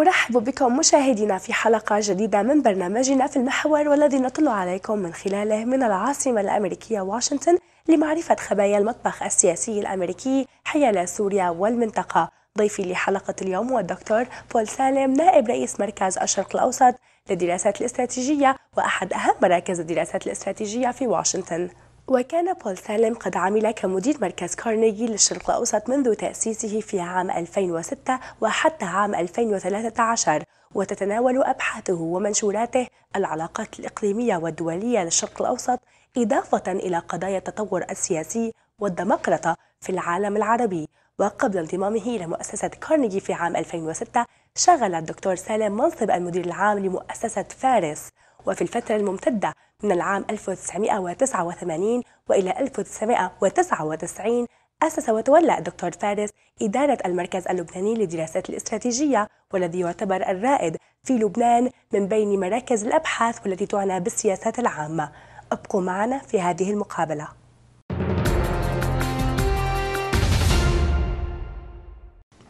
أرحب بكم مشاهدينا في حلقة جديدة من برنامجنا في المحور والذي نطل عليكم من خلاله من العاصمة الأمريكية واشنطن لمعرفة خبايا المطبخ السياسي الأمريكي حيال سوريا والمنطقة ضيفي لحلقة اليوم هو الدكتور بول سالم نائب رئيس مركز الشرق الأوسط للدراسات الاستراتيجية وأحد أهم مراكز الدراسات الاستراتيجية في واشنطن وكان بول سالم قد عمل كمدير مركز كارنيجي للشرق الأوسط منذ تأسيسه في عام 2006 وحتى عام 2013 وتتناول أبحاثه ومنشوراته العلاقات الإقليمية والدولية للشرق الأوسط إضافة إلى قضايا التطور السياسي والديمقراطة في العالم العربي وقبل انضمامه إلى مؤسسة كارنيجي في عام 2006 شغل الدكتور سالم منصب المدير العام لمؤسسة فارس وفي الفترة الممتدة من العام 1989 وإلى 1999 أسس وتولى الدكتور فارس إدارة المركز اللبناني للدراسات الاستراتيجية والذي يعتبر الرائد في لبنان من بين مراكز الأبحاث والتي تعنى بالسياسات العامة ابقوا معنا في هذه المقابله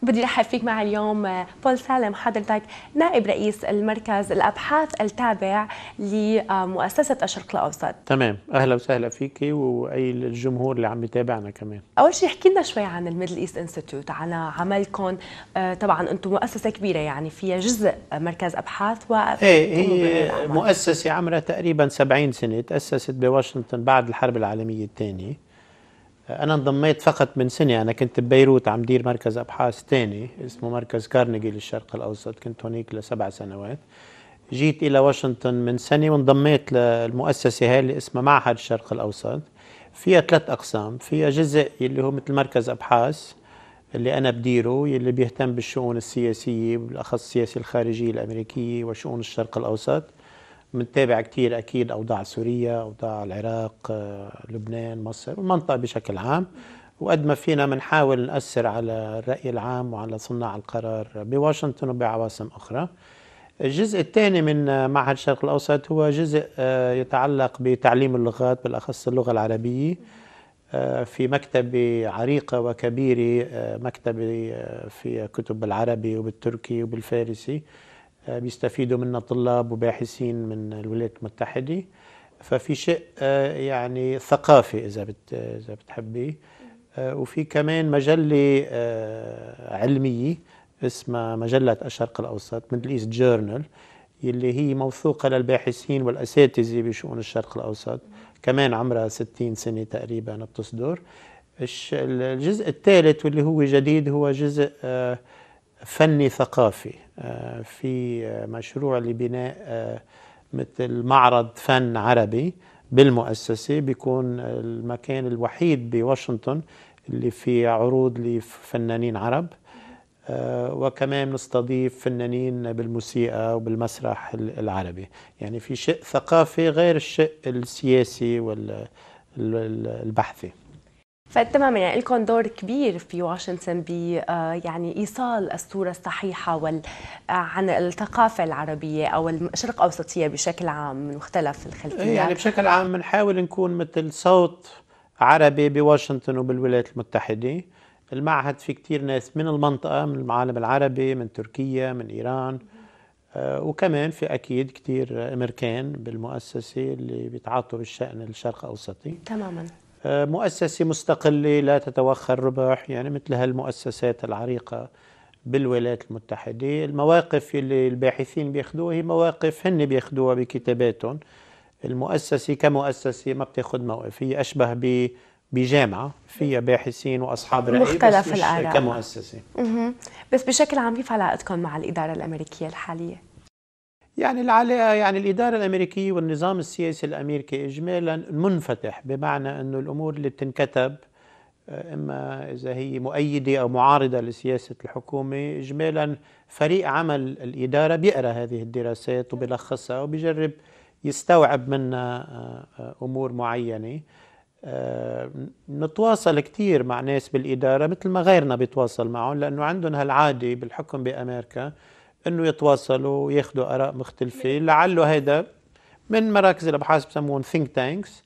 بدي رحب فيك مع اليوم آه، بول سالم حضرتك نائب رئيس المركز الابحاث التابع لمؤسسه الشرق الاوسط. تمام اهلا وسهلا فيكي واي الجمهور اللي عم يتابعنا كمان. اول شيء احكي لنا شوي عن الميدل ايست انستيتيوت على عملكم آه، طبعا انتم مؤسسه كبيره يعني فيها جزء مركز ابحاث و ايه هي مؤسسه عمرها تقريبا 70 سنه تاسست بواشنطن بعد الحرب العالميه الثانيه. أنا انضميت فقط من سنة أنا كنت ببيروت عم دير مركز أبحاث ثاني اسمه مركز كارنيجي للشرق الأوسط كنت هونيك لسبع سنوات جيت إلى واشنطن من سنة وانضميت للمؤسسة هاي اللي اسمها معهد الشرق الأوسط فيها ثلاث أقسام فيها جزء اللي هو مثل مركز أبحاث اللي أنا بديره اللي بيهتم بالشؤون السياسية بالأخص السياسه الخارجية الأمريكية وشؤون الشرق الأوسط منتابع كثير اكيد اوضاع سوريا، اوضاع العراق، آه، لبنان، مصر، المنطقه بشكل عام وقد ما فينا بنحاول نأثر على الرأي العام وعلى صناع القرار بواشنطن وبعواصم أخرى الجزء الثاني من معهد الشرق الأوسط هو جزء آه، يتعلق بتعليم اللغات بالأخص اللغة العربية آه، في مكتبة عريقة وكبيرة مكتبة في كتب بالعربي وبالتركي وبالفارسي آه، بيستفيدوا منها طلاب وباحثين من الولايات المتحدة ففي شيء آه، يعني ثقافي إذا بت إذا بتحبي آه، وفي كمان مجلة علمية اسمها مجلة الشرق الأوسط ميدل إيست جورنال اللي هي موثوقة للباحثين والأساتذة بشؤون الشرق الأوسط كمان عمرها 60 سنة تقريبا بتصدر الجزء الثالث واللي هو جديد هو جزء آه فني ثقافي آه، في مشروع لبناء آه، مثل معرض فن عربي بالمؤسسة بيكون المكان الوحيد بواشنطن اللي فيه عروض لفنانين عرب آه، وكمان نستضيف فنانين بالموسيقى وبالمسرح العربي يعني في شيء ثقافي غير الشيء السياسي والبحثي فالتم من يعني لكم دور كبير في واشنطن ب آه، يعني ايصال الصوره الصحيحه وال آه، عن الثقافه العربيه او الشرق اوسطيه بشكل عام من مختلف الخلفيات إيه، يعني بشكل عام بنحاول نكون مثل صوت عربي بواشنطن وبالولايات المتحده المعهد في كثير ناس من المنطقه من العالم العربي من تركيا من ايران آه، وكمان في اكيد كثير امريكان بالمؤسسه اللي بيتعاطوا بالشان الشرق اوسطي تماما آه، مؤسسة مستقلة لا تتوخى الربح يعني مثل هالمؤسسات العريقة بالولايات المتحدة المواقف اللي الباحثين بياخدوها هي مواقف هن بياخدوها بكتاباتهم المؤسسة كمؤسسة ما بتاخد موقف هي أشبه ب بجامعة فيها باحثين وأصحاب رأي مختلف الآراء كمؤسسة بس بشكل عام كيف علاقتكم مع الإدارة الأمريكية الحالية؟ يعني العلاقة يعني الإدارة الأمريكية والنظام السياسي الأمريكي إجمالا منفتح بمعنى أنه الأمور اللي بتنكتب آه، إما إذا هي مؤيدة أو معارضة لسياسة الحكومة إجمالا فريق عمل الإدارة بيقرأ هذه الدراسات وبيلخصها وبيجرب يستوعب منها آه، آه، أمور معينة نتواصل كثير مع ناس بالإدارة مثل ما غيرنا بيتواصل معهم لأنه عندهم هالعادة بالحكم بأمريكا انه يتواصلوا وياخذوا اراء مختلفه لعله هيدا من مراكز الابحاث بسموهم ثينك تانكس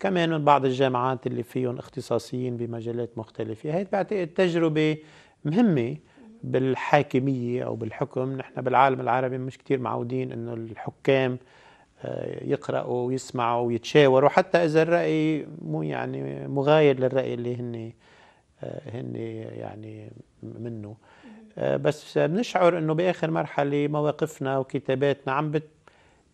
كمان من بعض الجامعات اللي فيهم اختصاصيين بمجالات مختلفه هي بعتقد تجربه مهمه بالحاكميه او بالحكم نحن بالعالم العربي مش كتير معودين انه الحكام آه، يقرأوا ويسمعوا ويتشاوروا حتى إذا الرأي مو يعني مغاير للرأي اللي هن آه، هن يعني منه آه، بس بنشعر انه باخر مرحله مواقفنا وكتاباتنا عم بت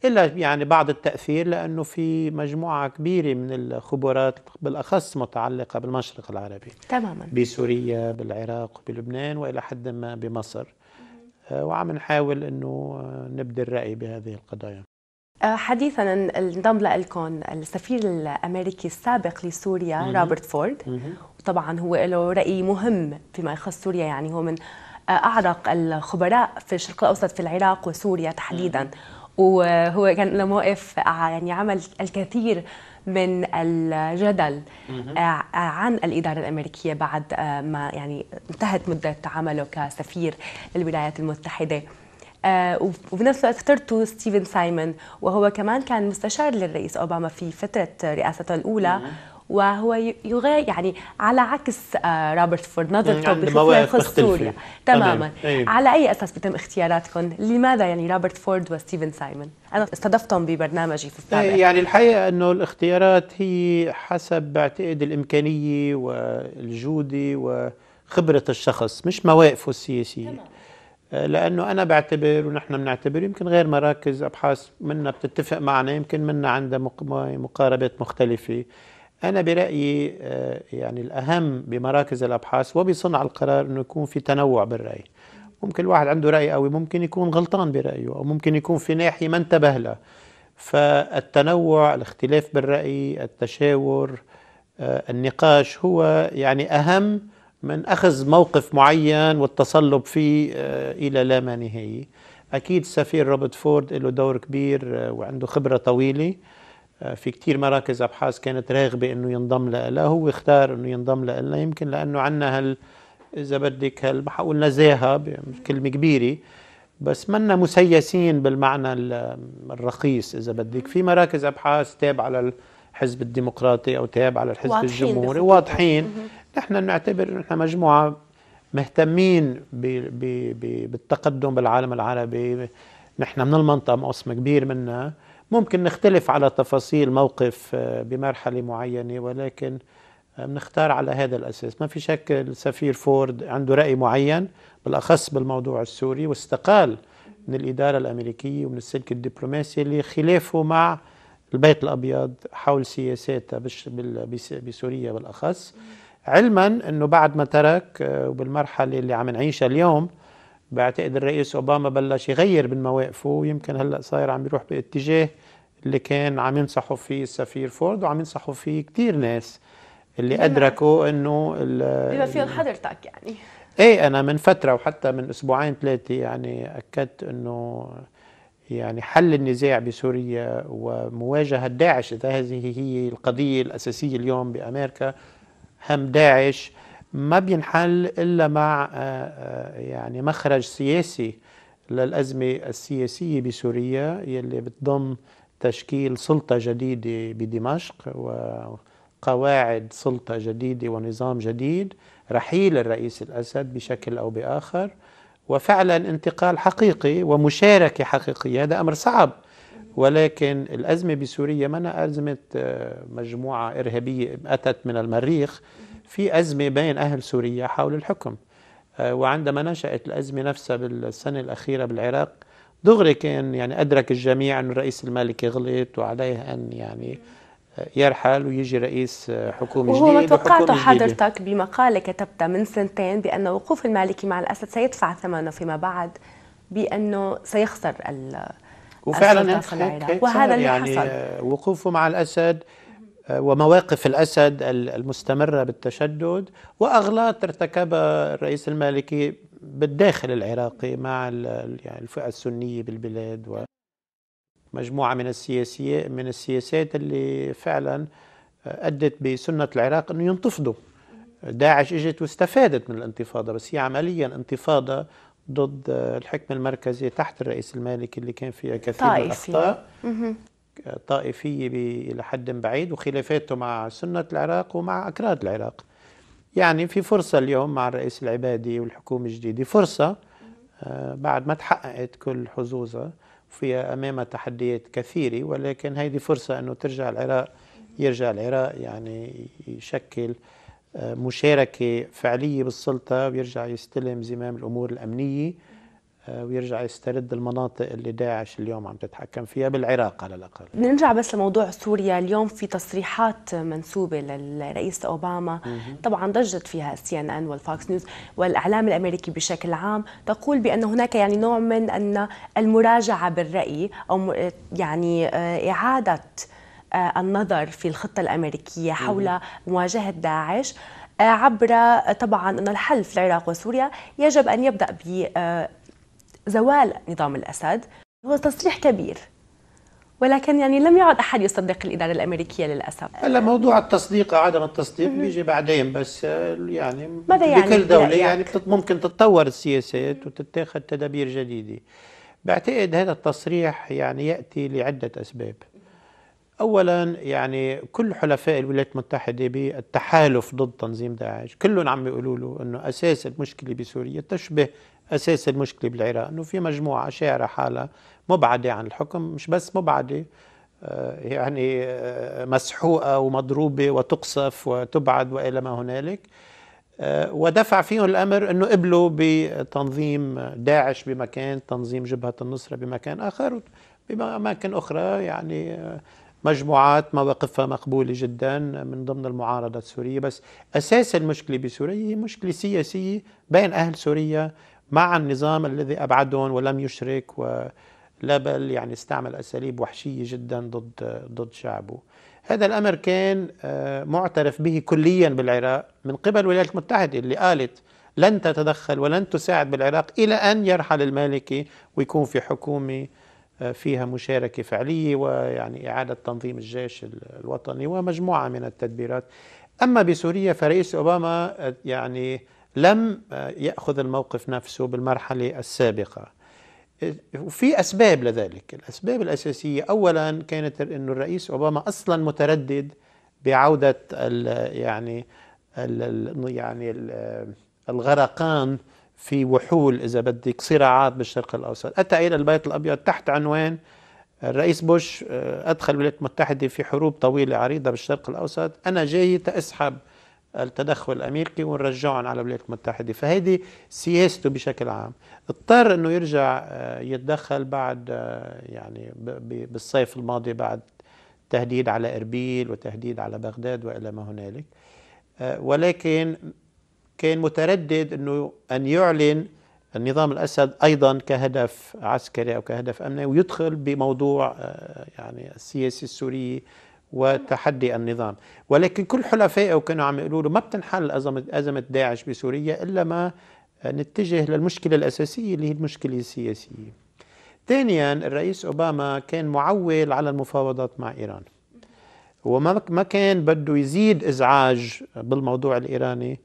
الا يعني بعض التاثير لانه في مجموعه كبيره من الخبرات بالاخص متعلقه بالمشرق العربي تماما بسوريا بالعراق بلبنان والى حد ما بمصر آه، وعم نحاول انه آه، نبدي الراي بهذه القضايا حديثا انضم لكم السفير الامريكي السابق لسوريا روبرت فورد وطبعا هو له راي مهم فيما يخص سوريا يعني هو من اعرق الخبراء في الشرق الاوسط في العراق وسوريا تحديدا وهو كان له موقف آه، يعني عمل الكثير من الجدل آه، عن الإدارة الأمريكية بعد آه، ما يعني انتهت مدة عمله كسفير للولايات المتحدة وبنفس الوقت اخترته ستيفن سايمون وهو كمان كان مستشار للرئيس أوباما في فترة رئاسته الأولى وهو يغا يعني على عكس آه، روبرت فورد نظرته بخصوص يخص سوريا تماما أيه. على اي اساس بتم اختياراتكم لماذا يعني روبرت فورد وستيفن سايمون انا استضفتهم ببرنامجي في السابق إيه، يعني الحقيقه انه الاختيارات هي حسب بعتقد الامكانيه والجوده وخبره الشخص مش مواقفه السياسيه آه، لانه انا بعتبر ونحن بنعتبر يمكن غير مراكز ابحاث منا بتتفق معنا يمكن منا عندها مقاربات مختلفه أنا برأيي آه، يعني الأهم بمراكز الأبحاث وبصنع القرار أنه يكون في تنوع بالرأي ممكن الواحد عنده رأي قوي ممكن يكون غلطان برأيه أو ممكن يكون في ناحية ما انتبه لها فالتنوع الاختلاف بالرأي التشاور آه، النقاش هو يعني أهم من أخذ موقف معين والتصلب فيه آه، إلى لا ما نهاية أكيد السفير روبرت فورد له دور كبير وعنده خبرة طويلة في كتير مراكز أبحاث كانت راغبة أنه ينضم لها هو اختار أنه ينضم لها يمكن لأنه عندنا هال إذا بدك هال بحقول نزاهة كلمة كبيرة بس منا مسيسين بالمعنى الرخيص إذا بدك في مراكز أبحاث تابعة على الحزب الديمقراطي أو تابعة على الحزب واضحين الجمهوري واضحين نحن نعتبر أنه نحن مجموعة مهتمين بي بي بي بالتقدم بالعالم العربي نحن من المنطقة قسم كبير منها ممكن نختلف على تفاصيل موقف آه، بمرحلة معينة ولكن آه، بنختار على هذا الأساس ما في شك السفير فورد عنده رأي معين بالأخص بالموضوع السوري واستقال من الإدارة الأمريكية ومن السلك الدبلوماسي اللي خلافه مع البيت الأبيض حول سياساتها بسوريا بالأخص علما أنه بعد ما ترك آه، وبالمرحلة اللي عم نعيشها اليوم بعتقد الرئيس اوباما بلش يغير من مواقفه ويمكن هلا صاير عم يروح باتجاه اللي كان عم ينصحوا فيه السفير فورد وعم ينصحوا فيه كثير ناس اللي ادركوا انه بما فيهم حضرتك يعني ايه انا من فتره وحتى من اسبوعين ثلاثه يعني اكدت انه يعني حل النزاع بسوريا ومواجهه داعش اذا هذه هي القضيه الاساسيه اليوم بامريكا هم داعش ما بينحل إلا مع آه، آه، يعني مخرج سياسي للأزمة السياسية بسوريا يلي بتضم تشكيل سلطة جديدة بدمشق وقواعد سلطة جديدة ونظام جديد رحيل الرئيس الأسد بشكل أو بآخر وفعلا انتقال حقيقي ومشاركة حقيقية هذا أمر صعب ولكن الأزمة بسوريا ما أزمة آه، مجموعة إرهابية أتت من المريخ في أزمة بين أهل سوريا حول الحكم آه، وعندما نشأت الأزمة نفسها بالسنة الأخيرة بالعراق دغري كان يعني أدرك الجميع أن الرئيس المالكي غلط وعليه أن يعني آه، يرحل ويجي رئيس آه، حكومة جديده وهو ما توقعته حضرتك بمقالة كتبتها من سنتين بأن وقوف المالكي مع الأسد سيدفع ثمنه فيما بعد بأنه سيخسر ال وفعلا هيك وهذا اللي يعني حصل وقوفه مع الأسد ومواقف الأسد المستمرة بالتشدد وأغلاط ارتكبها الرئيس المالكي بالداخل العراقي مع يعني الفئة السنية بالبلاد ومجموعة من السياسية من السياسات اللي فعلا أدت بسنة العراق أنه ينتفضوا داعش اجت واستفادت من الانتفاضة بس هي عمليا انتفاضة ضد الحكم المركزي تحت الرئيس المالكي اللي كان فيها كثير من الأخطاء طائفية إلى حد بعيد وخلافاته مع سنة العراق ومع أكراد العراق يعني في فرصة اليوم مع الرئيس العبادي والحكومة الجديدة فرصة آه، بعد ما تحققت كل حظوظها فيها أمامها تحديات كثيرة ولكن هذه فرصة أنه ترجع العراق يرجع العراق يعني يشكل آه، مشاركة فعلية بالسلطة ويرجع يستلم زمام الأمور الأمنية آه، ويرجع يسترد المناطق اللي داعش اليوم عم تتحكم فيها بالعراق على الاقل نرجع بس لموضوع سوريا اليوم في تصريحات منسوبه للرئيس اوباما طبعا ضجت فيها سي ان ان والفاكس نيوز والاعلام الامريكي بشكل عام تقول بان هناك يعني نوع من ان المراجعه بالراي او يعني آه، اعاده آه، النظر في الخطه الامريكيه حول مواجهه داعش عبر طبعا ان الحل في العراق وسوريا يجب ان يبدا ب زوال نظام الأسد هو تصريح كبير ولكن يعني لم يعد احد يصدق الاداره الامريكيه للاسف هلا موضوع التصديق او عدم التصديق بيجي بعدين بس آه، يعني ماذا يعني بكل دوله يعني ممكن تتطور السياسات وتتخذ تدابير جديده بعتقد هذا التصريح يعني ياتي لعده اسباب اولا يعني كل حلفاء الولايات المتحده بالتحالف ضد تنظيم داعش كلهم عم يقولوا له انه اساس المشكله بسوريا تشبه أساس المشكلة بالعراق أنه في مجموعة شاعرة حالها مبعدة عن الحكم مش بس مبعدة آه، يعني آه، مسحوقة ومضروبة وتقصف وتبعد وإلى ما هنالك آه، ودفع فيهم الأمر أنه قبلوا بتنظيم داعش بمكان تنظيم جبهة النصرة بمكان آخر بأماكن أخرى يعني مجموعات مواقفها مقبولة جدا من ضمن المعارضة السورية بس أساس المشكلة بسوريا هي مشكلة سياسية بين أهل سوريا مع النظام الذي أبعدهم ولم يشرك ولا بل يعني استعمل أساليب وحشية جدا ضد ضد شعبه هذا الأمر كان آه، معترف به كليا بالعراق من قبل الولايات المتحدة اللي قالت لن تتدخل ولن تساعد بالعراق إلى أن يرحل المالكي ويكون في حكومة آه، فيها مشاركة فعلية ويعني إعادة تنظيم الجيش الوطني ومجموعة من التدبيرات أما بسوريا فرئيس أوباما آه، يعني لم يأخذ الموقف نفسه بالمرحلة السابقة وفي أسباب لذلك الأسباب الأساسية أولا كانت أن الرئيس أوباما أصلا متردد بعودة الـ يعني الـ يعني الـ الغرقان في وحول إذا بدك صراعات بالشرق الأوسط أتى إلى البيت الأبيض تحت عنوان الرئيس بوش آه، أدخل الولايات المتحدة في حروب طويلة عريضة بالشرق الأوسط أنا جاي تأسحب التدخل الامريكي ونرجعهم على الولايات المتحده فهيدي سياسته بشكل عام اضطر انه يرجع آه، يتدخل بعد آه، يعني بالصيف الماضي بعد تهديد على اربيل وتهديد على بغداد والى ما هنالك آه، ولكن كان متردد انه ان يعلن النظام الاسد ايضا كهدف عسكري او كهدف امني ويدخل بموضوع يعني السياسي السوري وتحدي النظام ولكن كل حلفائه كانوا عم يقولوا له ما بتنحل أزمة ازمه داعش بسوريا إلا ما نتجه للمشكلة الأساسية اللي هي المشكلة السياسية ثانيا الرئيس أوباما كان معول على المفاوضات مع إيران وما ما كان بده يزيد إزعاج بالموضوع الإيراني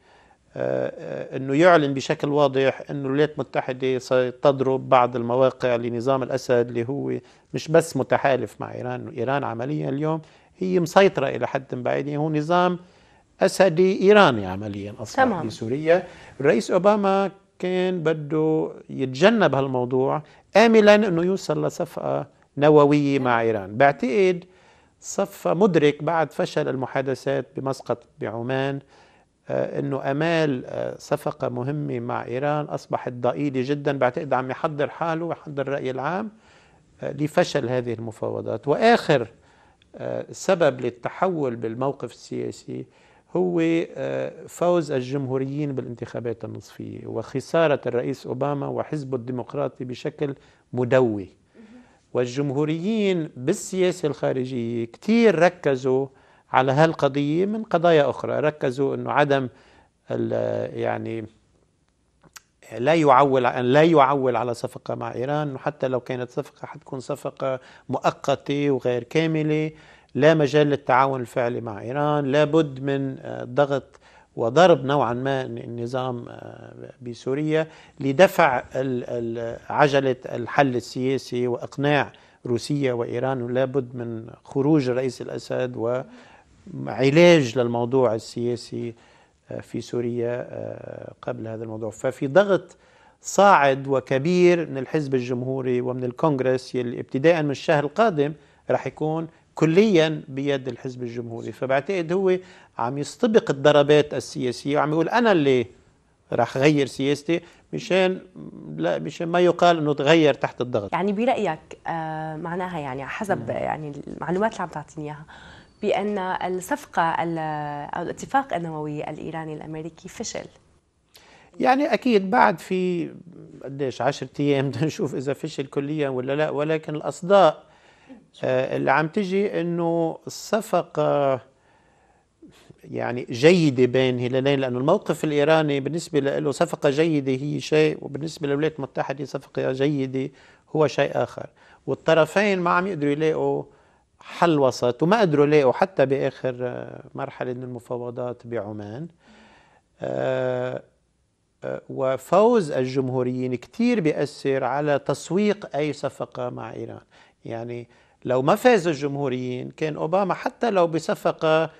آه، آه، انه يعلن بشكل واضح انه الولايات المتحده ستضرب بعض المواقع لنظام الاسد اللي هو مش بس متحالف مع ايران، ايران عمليا اليوم هي مسيطرة إلى حد بعيد يعني هو نظام أسدي إيراني عمليا أصلا تمام. في سوريا الرئيس أوباما كان بده يتجنب هالموضوع آملا أنه يوصل لصفقة نووية مع إيران بعتقد صفى مدرك بعد فشل المحادثات بمسقط بعمان آه، انه امال آه، صفقه مهمه مع ايران اصبحت ضئيله جدا بعتقد عم يحضر حاله ويحضر الراي العام آه، لفشل هذه المفاوضات واخر سبب للتحول بالموقف السياسي هو آه، فوز الجمهوريين بالانتخابات النصفية وخسارة الرئيس أوباما وحزبه الديمقراطي بشكل مدوي والجمهوريين بالسياسة الخارجية كتير ركزوا على هالقضية من قضايا أخرى ركزوا أنه عدم يعني لا يعول لا يعول على صفقه مع ايران وحتى لو كانت صفقه حتكون صفقه مؤقته وغير كامله لا مجال للتعاون الفعلي مع ايران لابد من آه، ضغط وضرب نوعا ما النظام آه، بسوريا لدفع عجله الحل السياسي واقناع روسيا وايران لابد من خروج الرئيس الاسد وعلاج للموضوع السياسي آه، في سوريا آه، قبل هذا الموضوع ففي ضغط صاعد وكبير من الحزب الجمهوري ومن الكونغرس يلي ابتداء من الشهر القادم راح يكون كليا بيد الحزب الجمهوري فبعتقد هو عم يستبق الضربات السياسية وعم يقول أنا اللي راح غير سياستي مشان لا مشان ما يقال انه تغير تحت الضغط يعني برايك آه معناها يعني حسب نعم. يعني المعلومات اللي عم تعطيني اياها بان الصفقه او الاتفاق النووي الايراني الامريكي فشل يعني اكيد بعد في قديش 10 ايام بدنا نشوف اذا فشل كليا ولا لا ولكن الاصداء آه، اللي عم تجي انه الصفقه يعني جيدة بين هلالين لأنه الموقف الإيراني بالنسبة له صفقة جيدة هي شيء وبالنسبة للولايات المتحدة صفقة جيدة هو شيء آخر والطرفين ما عم يقدروا يلاقوا حل وسط وما قدروا لاقوا حتى باخر آه، مرحله من المفاوضات بعمان آه، آه، وفوز الجمهوريين كثير بيأثر على تسويق أي صفقة مع إيران يعني لو ما فاز الجمهوريين كان أوباما حتى لو بصفقة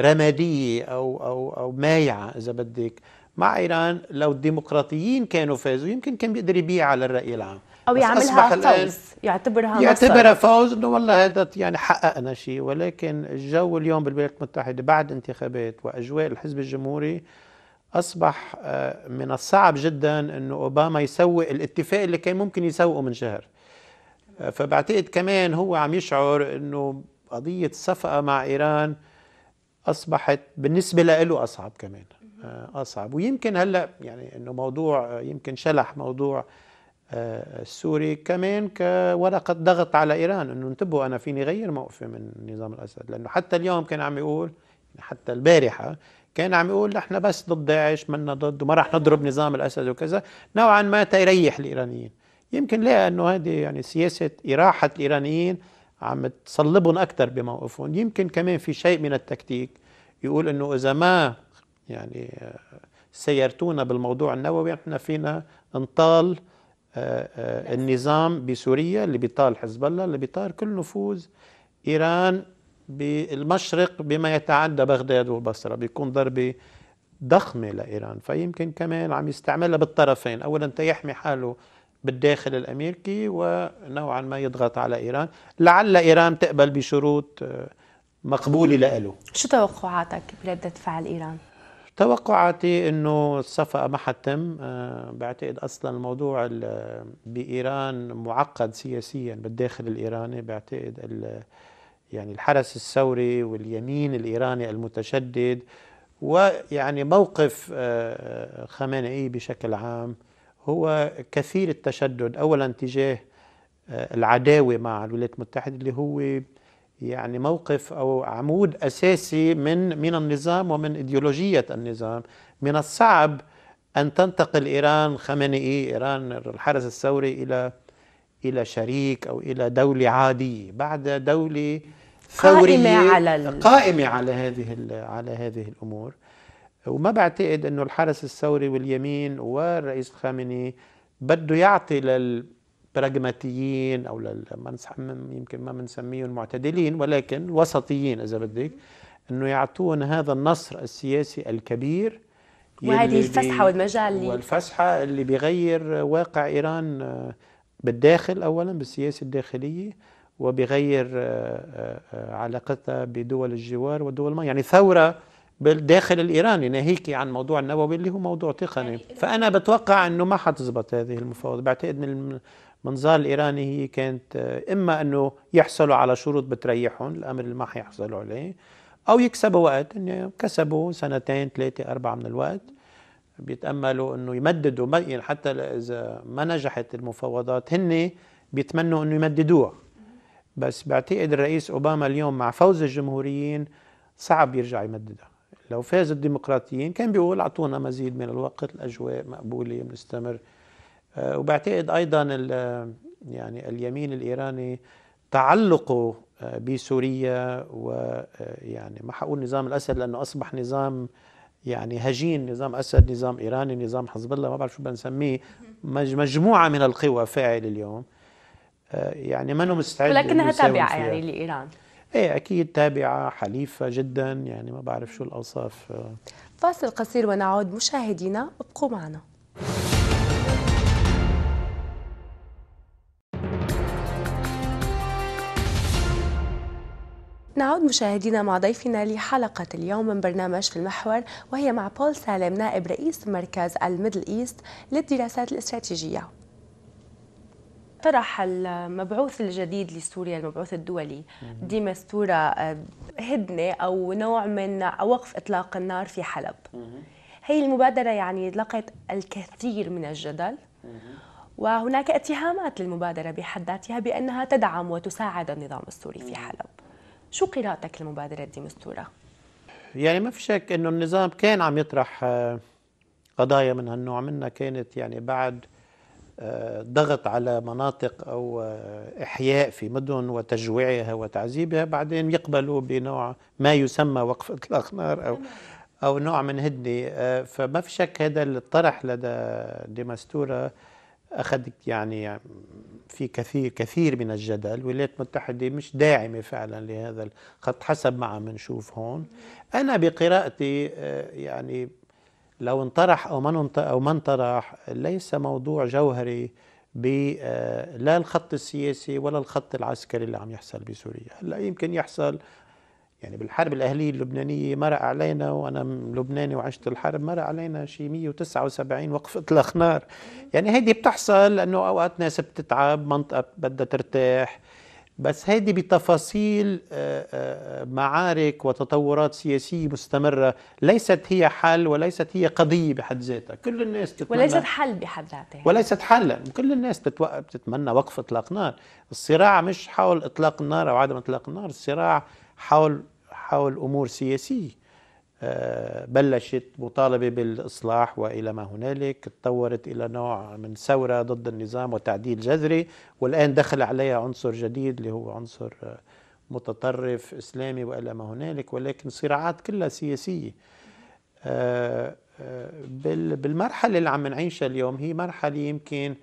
رمادية أو, أو, أو مايعة إذا بدك مع إيران لو الديمقراطيين كانوا فازوا يمكن كان بيقدر يبيع على الرأي العام او يعملها فوز يعتبرها يعتبرها فوز انه والله هذا يعني حققنا شيء ولكن الجو اليوم بالولايات المتحده بعد انتخابات واجواء الحزب الجمهوري اصبح آه، من الصعب جدا انه اوباما يسوق الاتفاق اللي كان ممكن يسوقه من شهر آه، فبعتقد كمان هو عم يشعر انه قضيه الصفقه مع ايران اصبحت بالنسبه له اصعب كمان آه، اصعب ويمكن هلا يعني انه موضوع يمكن شلح موضوع السوري كمان كورقة ضغط على إيران أنه انتبهوا أنا فيني غير موقفي من نظام الأسد لأنه حتى اليوم كان عم يقول حتى البارحة كان عم يقول نحن بس ضد داعش منا ضد وما راح نضرب نظام الأسد وكذا نوعا ما تريح الإيرانيين يمكن لا أنه هذه يعني سياسة إراحة الإيرانيين عم تصلبهم أكثر بموقفهم يمكن كمان في شيء من التكتيك يقول أنه إذا ما يعني سيرتونا بالموضوع النووي نحن فينا نطال آه، آه، النظام بسوريا اللي بيطال حزب الله اللي بيطال كل نفوذ إيران بالمشرق بما يتعدى بغداد والبصرة بيكون ضربة ضخمة لإيران فيمكن كمان عم يستعملها بالطرفين أولا تيحمي حاله بالداخل الأمريكي ونوعا ما يضغط على إيران لعل إيران تقبل بشروط آه، مقبولة له شو توقعاتك برده فعل إيران؟ توقعاتي انه الصفقه ما حتم آه، بعتقد اصلا الموضوع بايران معقد سياسيا بالداخل الايراني بعتقد يعني الحرس الثوري واليمين الايراني المتشدد ويعني موقف آه، آه، خامنئي بشكل عام هو كثير التشدد اولا تجاه العداوه مع الولايات المتحده اللي هو يعني موقف أو عمود أساسي من من النظام ومن إيديولوجية النظام من الصعب أن تنتقل إيران خامنئي إيران الحرس الثوري إلى إلى شريك أو إلى دولة عادية بعد دولة ثورية قائمة على ال... قائمة على هذه على هذه الأمور وما بعتقد أنه الحرس الثوري واليمين والرئيس الخامنئي بده يعطي لل براغماتيين او ما يمكن ما بنسميهم المعتدلين ولكن الوسطيين اذا بدك انه يعطون هذا النصر السياسي الكبير وهذه الفسحه والمجال اللي والفسحه اللي بيغير واقع ايران آه، بالداخل اولا بالسياسه الداخليه وبغير آه، آه، علاقتها بدول الجوار ودول ما يعني ثوره بالداخل الايراني ناهيك عن موضوع النووي اللي هو موضوع تقني يعني فانا بتوقع انه ما حتزبط هذه المفاوضات بعتقد منظار الإيراني هي كانت آه، إما أنه يحصلوا على شروط بتريحهم الأمر اللي ما حيحصلوا عليه أو يكسبوا وقت إنه كسبوا سنتين ثلاثة أربعة من الوقت بيتأملوا أنه يمددوا يعني حتى إذا ما نجحت المفاوضات هن بيتمنوا أنه يمددوها بس بعتقد الرئيس أوباما اليوم مع فوز الجمهوريين صعب يرجع يمددها لو فاز الديمقراطيين كان بيقول أعطونا مزيد من الوقت الأجواء مقبولة بنستمر آه، وبعتقد ايضا يعني اليمين الايراني تعلقه آه، بسوريا ويعني آه، ما حقول نظام الاسد لانه اصبح نظام يعني هجين نظام اسد نظام ايراني نظام حزب الله ما بعرف شو بدنا نسميه مجموعه من القوى فاعل اليوم يعني انه مستعد ولكنها تابعه يعني لايران ايه اكيد تابعه حليفه جدا يعني ما بعرف شو الاوصاف فاصل قصير ونعود مشاهدينا ابقوا معنا نعود مشاهدينا مع ضيفنا لحلقة اليوم من برنامج في المحور وهي مع بول سالم نائب رئيس مركز الميدل إيست للدراسات الاستراتيجية طرح المبعوث الجديد لسوريا المبعوث الدولي ديماس آه، هدنة أو نوع من وقف إطلاق النار في حلب هي المبادرة يعني لقت الكثير من الجدل وهناك اتهامات للمبادرة بحد ذاتها بأنها تدعم وتساعد النظام السوري في حلب شو قراءتك لمبادرة دي مستورة؟ يعني ما في شك انه النظام كان عم يطرح آه، قضايا من هالنوع منها كانت يعني بعد آه، ضغط على مناطق او آه، احياء في مدن وتجويعها وتعذيبها بعدين يقبلوا بنوع ما يسمى وقف اطلاق نار او او نوع من هدنه فما في شك هذا الطرح لدى ديماستورا اخذ يعني في كثير كثير من الجدل الولايات المتحدة مش داعمة فعلا لهذا الخط حسب ما عم نشوف هون أنا بقراءتي آه، يعني لو انطرح أو ما أو ما انطرح ليس موضوع جوهري ب آه، لا الخط السياسي ولا الخط العسكري اللي عم يحصل بسوريا هلا يمكن يحصل يعني بالحرب الأهلية اللبنانية مرق علينا وأنا لبناني وعشت الحرب مرق علينا شي 179 وقفة الأخنار يعني هيدي بتحصل لأنه أوقات ناس بتتعب منطقة بدها ترتاح بس هيدي بتفاصيل آه، آه، معارك وتطورات سياسية مستمرة ليست هي حل وليست هي قضية بحد ذاتها كل الناس تتمنى وليست حل بحد ذاتها وليست حلا كل الناس بتتمنى وقف إطلاق نار الصراع مش حول إطلاق النار أو عدم إطلاق النار الصراع حول حول أمور سياسية آه، بلشت مطالبة بالإصلاح وإلى ما هنالك تطورت إلى نوع من ثورة ضد النظام وتعديل جذري والآن دخل عليها عنصر جديد اللي هو عنصر آه، متطرف إسلامي وإلى ما هنالك ولكن صراعات كلها سياسية آه، بالمرحلة اللي عم نعيشها اليوم هي مرحلة يمكن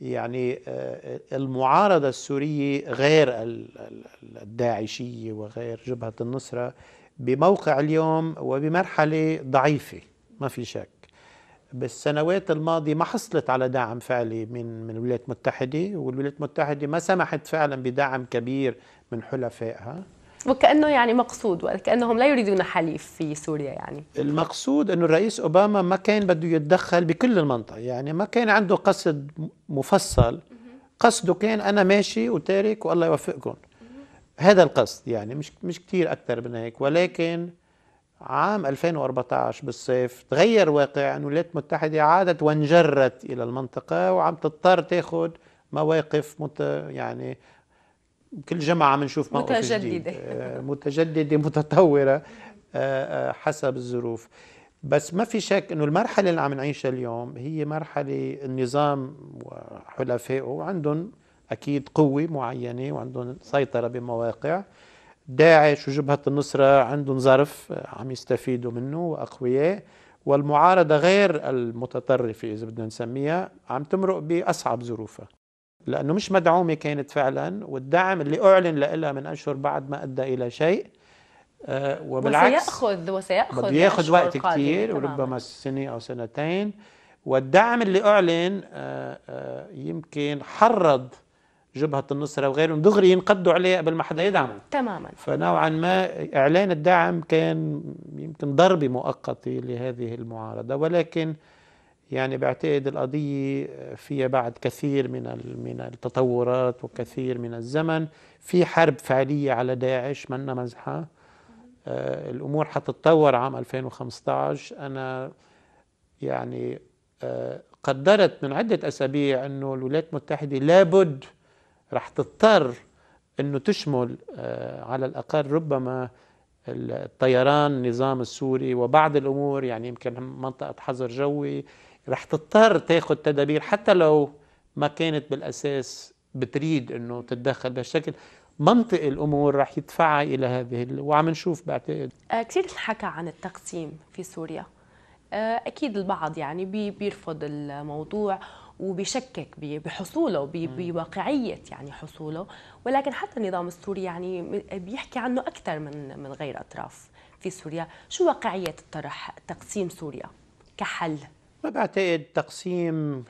يعني آه، المعارضة السورية غير الداعشية وغير جبهة النصرة بموقع اليوم وبمرحلة ضعيفة ما في شك بالسنوات الماضية ما حصلت على دعم فعلي من من الولايات المتحدة والولايات المتحدة ما سمحت فعلا بدعم كبير من حلفائها وكانه يعني مقصود وكانهم لا يريدون حليف في سوريا يعني المقصود انه الرئيس اوباما ما كان بده يتدخل بكل المنطقه يعني ما كان عنده قصد مفصل قصده كان انا ماشي وتارك والله يوفقكم هذا القصد يعني مش مش كثير اكثر من هيك ولكن عام 2014 بالصيف تغير واقع أن الولايات المتحدة عادت وانجرت إلى المنطقة وعم تضطر تاخذ مواقف مت يعني كل جمعة بنشوف موقف متجددة جديد. متجددة آه، متطورة آه، آه، حسب الظروف بس ما في شك انه المرحله اللي عم نعيشها اليوم هي مرحله النظام وحلفائه عندهم اكيد قوه معينه وعندهم سيطره بمواقع داعش وجبهه النصره عندهم ظرف عم يستفيدوا منه واقوياء والمعارضه غير المتطرفه اذا بدنا نسميها عم تمرق باصعب ظروفها لأنه مش مدعومة كانت فعلا والدعم اللي أعلن لها من أشهر بعد ما أدى إلى شيء آه، وبالعكس وسيأخذ وسيأخذ ياخذ وقت كثير وربما سنة أو سنتين والدعم اللي أعلن آه، آه، يمكن حرض جبهة النصرة وغيرهم دغري ينقضوا عليه قبل ما حدا يدعمه تماما فنوعا ما إعلان الدعم كان يمكن ضربة مؤقتة لهذه المعارضة ولكن يعني بعتقد القضية فيها بعد كثير من من التطورات وكثير من الزمن في حرب فعلية على داعش منا مزحة آه، الأمور حتتطور عام 2015 أنا يعني آه، قدرت من عدة أسابيع أنه الولايات المتحدة لابد رح تضطر أنه تشمل آه، على الأقل ربما الطيران النظام السوري وبعض الأمور يعني يمكن منطقة حظر جوي رح تضطر تاخذ تدابير حتى لو ما كانت بالاساس بتريد انه تتدخل بهالشكل منطق الامور رح يدفعها الى هذه وعم نشوف بعتقد آه، كثير الحكى عن التقسيم في سوريا آه، اكيد البعض يعني بيرفض الموضوع وبيشكك بحصوله بواقعية يعني حصوله ولكن حتى النظام السوري يعني بيحكي عنه أكثر من من غير أطراف في سوريا شو واقعية الطرح تقسيم سوريا كحل ما بعتقد تقسيم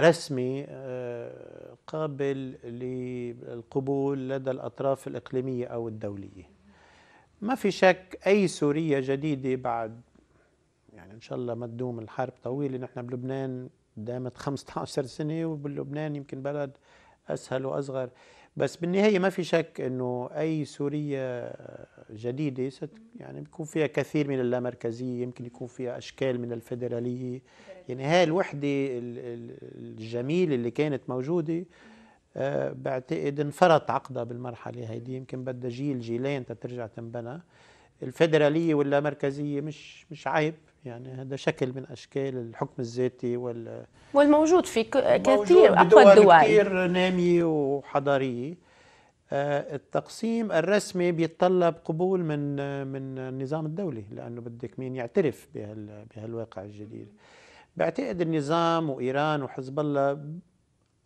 رسمي آه، قابل للقبول لدى الأطراف الإقليمية أو الدولية ما في شك أي سورية جديدة بعد يعني إن شاء الله ما تدوم الحرب طويلة نحن بلبنان دامت 15 سنة وباللبنان يمكن بلد أسهل وأصغر بس بالنهايه ما في شك انه اي سوريه جديده ست يعني بيكون فيها كثير من اللامركزيه يمكن يكون فيها اشكال من الفيدراليه يعني هاي الوحده الجميله اللي كانت موجوده آه، بعتقد انفرط عقدها بالمرحله هيدي يمكن بدها جيل جيلين تترجع تنبنى الفيدراليه واللامركزيه مش مش عيب يعني هذا شكل من اشكال الحكم الذاتي وال والموجود في كثير اقوى الدول كثير ناميه وحضاريه آه، التقسيم الرسمي بيتطلب قبول من من النظام الدولي لانه بدك مين يعترف بهال بهالواقع الجديد بعتقد النظام وايران وحزب الله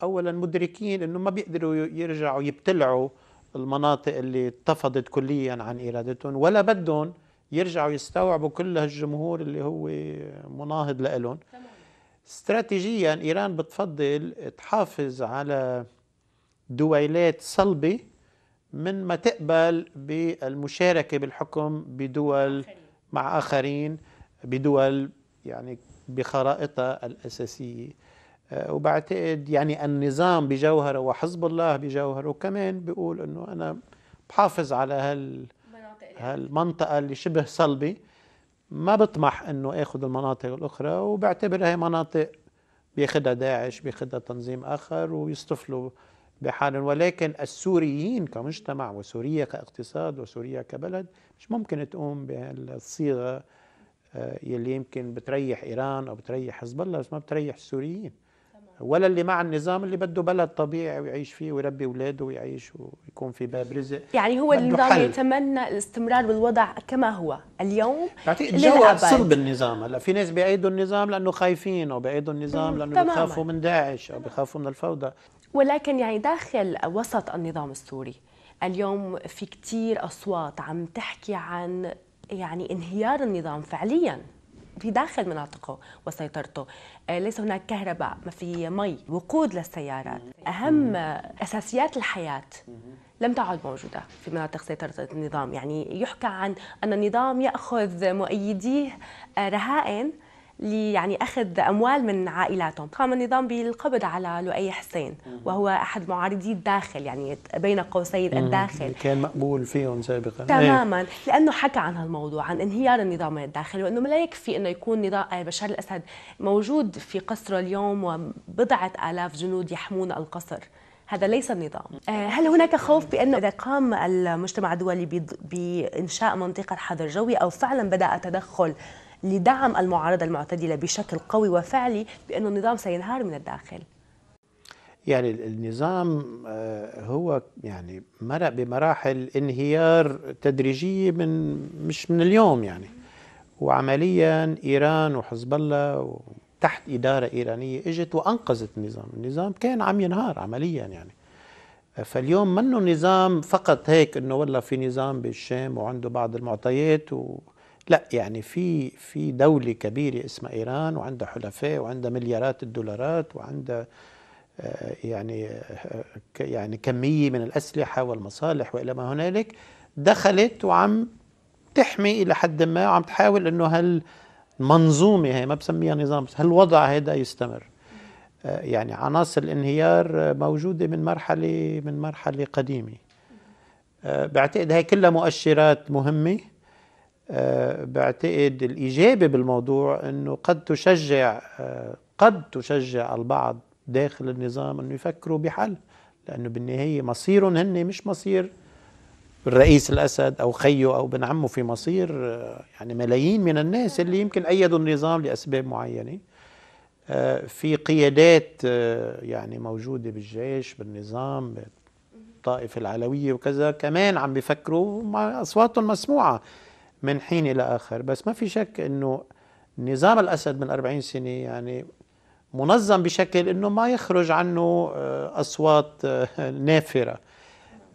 اولا مدركين انه ما بيقدروا يرجعوا يبتلعوا المناطق اللي اتفضت كليا عن ارادتهم ولا بدهم يرجعوا يستوعبوا كل هالجمهور اللي هو مناهض لهم استراتيجيا إيران بتفضل تحافظ على دويلات صلبة من ما تقبل بالمشاركة بالحكم بدول آخرين. مع آخرين بدول يعني بخرائطها الأساسية آه، وبعتقد يعني النظام بجوهره وحزب الله بجوهره كمان بيقول انه انا بحافظ على هال هالمنطقة اللي شبه صلبة ما بطمح انه اخذ المناطق الاخرى وبعتبرها هي مناطق بياخذها داعش بياخذها تنظيم اخر ويستفلوا بحال ولكن السوريين كمجتمع وسوريا كاقتصاد وسوريا كبلد مش ممكن تقوم بهالصيغه آه، يلي يمكن بتريح ايران او بتريح حزب الله بس ما بتريح السوريين ولا اللي مع النظام اللي بده بلد طبيعي ويعيش فيه ويربي اولاده ويعيش ويكون في باب رزق يعني هو النظام حل. يتمنى الاستمرار بالوضع كما هو اليوم بعتقد جو صلب النظام هلا في ناس بيعيدوا النظام لانه خايفين او بيعيدوا النظام لانه بخافوا من داعش او بخافوا من الفوضى ولكن يعني داخل وسط النظام السوري اليوم في كتير اصوات عم تحكي عن يعني انهيار النظام فعليا في داخل مناطقه وسيطرته آه، ليس هناك كهرباء ما في مي وقود للسيارات أهم أساسيات الحياة لم تعد موجودة في مناطق سيطرة النظام يعني يحكى عن أن النظام يأخذ مؤيديه آه، رهائن يعني اخذ اموال من عائلاتهم، قام النظام بالقبض على لؤي حسين وهو احد معارضي الداخل يعني بين قوسين الداخل كان مقبول فيهم سابقا إيه. تماما لانه حكى عن هالموضوع عن انهيار النظام من الداخل وانه ما لا يكفي انه يكون نظام آه، بشار الاسد موجود في قصره اليوم وبضعه الاف جنود يحمون القصر هذا ليس النظام آه، هل هناك خوف بأنه إذا قام المجتمع الدولي بإنشاء منطقة حظر جوي أو فعلا بدأ تدخل لدعم المعارضة المعتدلة بشكل قوي وفعلي بأن النظام سينهار من الداخل يعني النظام آه، هو يعني مرق بمراحل انهيار تدريجية من مش من اليوم يعني وعمليا إيران وحزب الله تحت إدارة إيرانية إجت وأنقذت النظام النظام كان عم ينهار عمليا يعني فاليوم منه نظام فقط هيك انه والله في نظام بالشام وعنده بعض المعطيات و لا يعني في في دولة كبيرة اسمها إيران وعندها حلفاء وعندها مليارات الدولارات وعندها آه، يعني آه، يعني كمية من الأسلحة والمصالح وإلى ما هنالك دخلت وعم تحمي إلى حد ما وعم تحاول إنه هالمنظومه منظومة هي ما بسميها نظام بس هالوضع هذا يستمر آه، يعني عناصر الانهيار موجودة من مرحلة من مرحلة قديمة بعتقد هي كلها مؤشرات مهمة بعتقد الاجابه بالموضوع أنه قد تشجع قد تشجع البعض داخل النظام أنه يفكروا بحل لأنه بالنهاية مصيرهم هن مش مصير الرئيس الأسد أو خيه أو بن عمه في مصير يعني ملايين من الناس اللي يمكن أيدوا النظام لأسباب معينة في قيادات يعني موجودة بالجيش بالنظام الطائفة العلوية وكذا كمان عم بيفكروا أصواتهم مسموعة من حين إلى آخر بس ما في شك أنه نظام الأسد من 40 سنة يعني منظم بشكل أنه ما يخرج عنه آه، أصوات آه، نافرة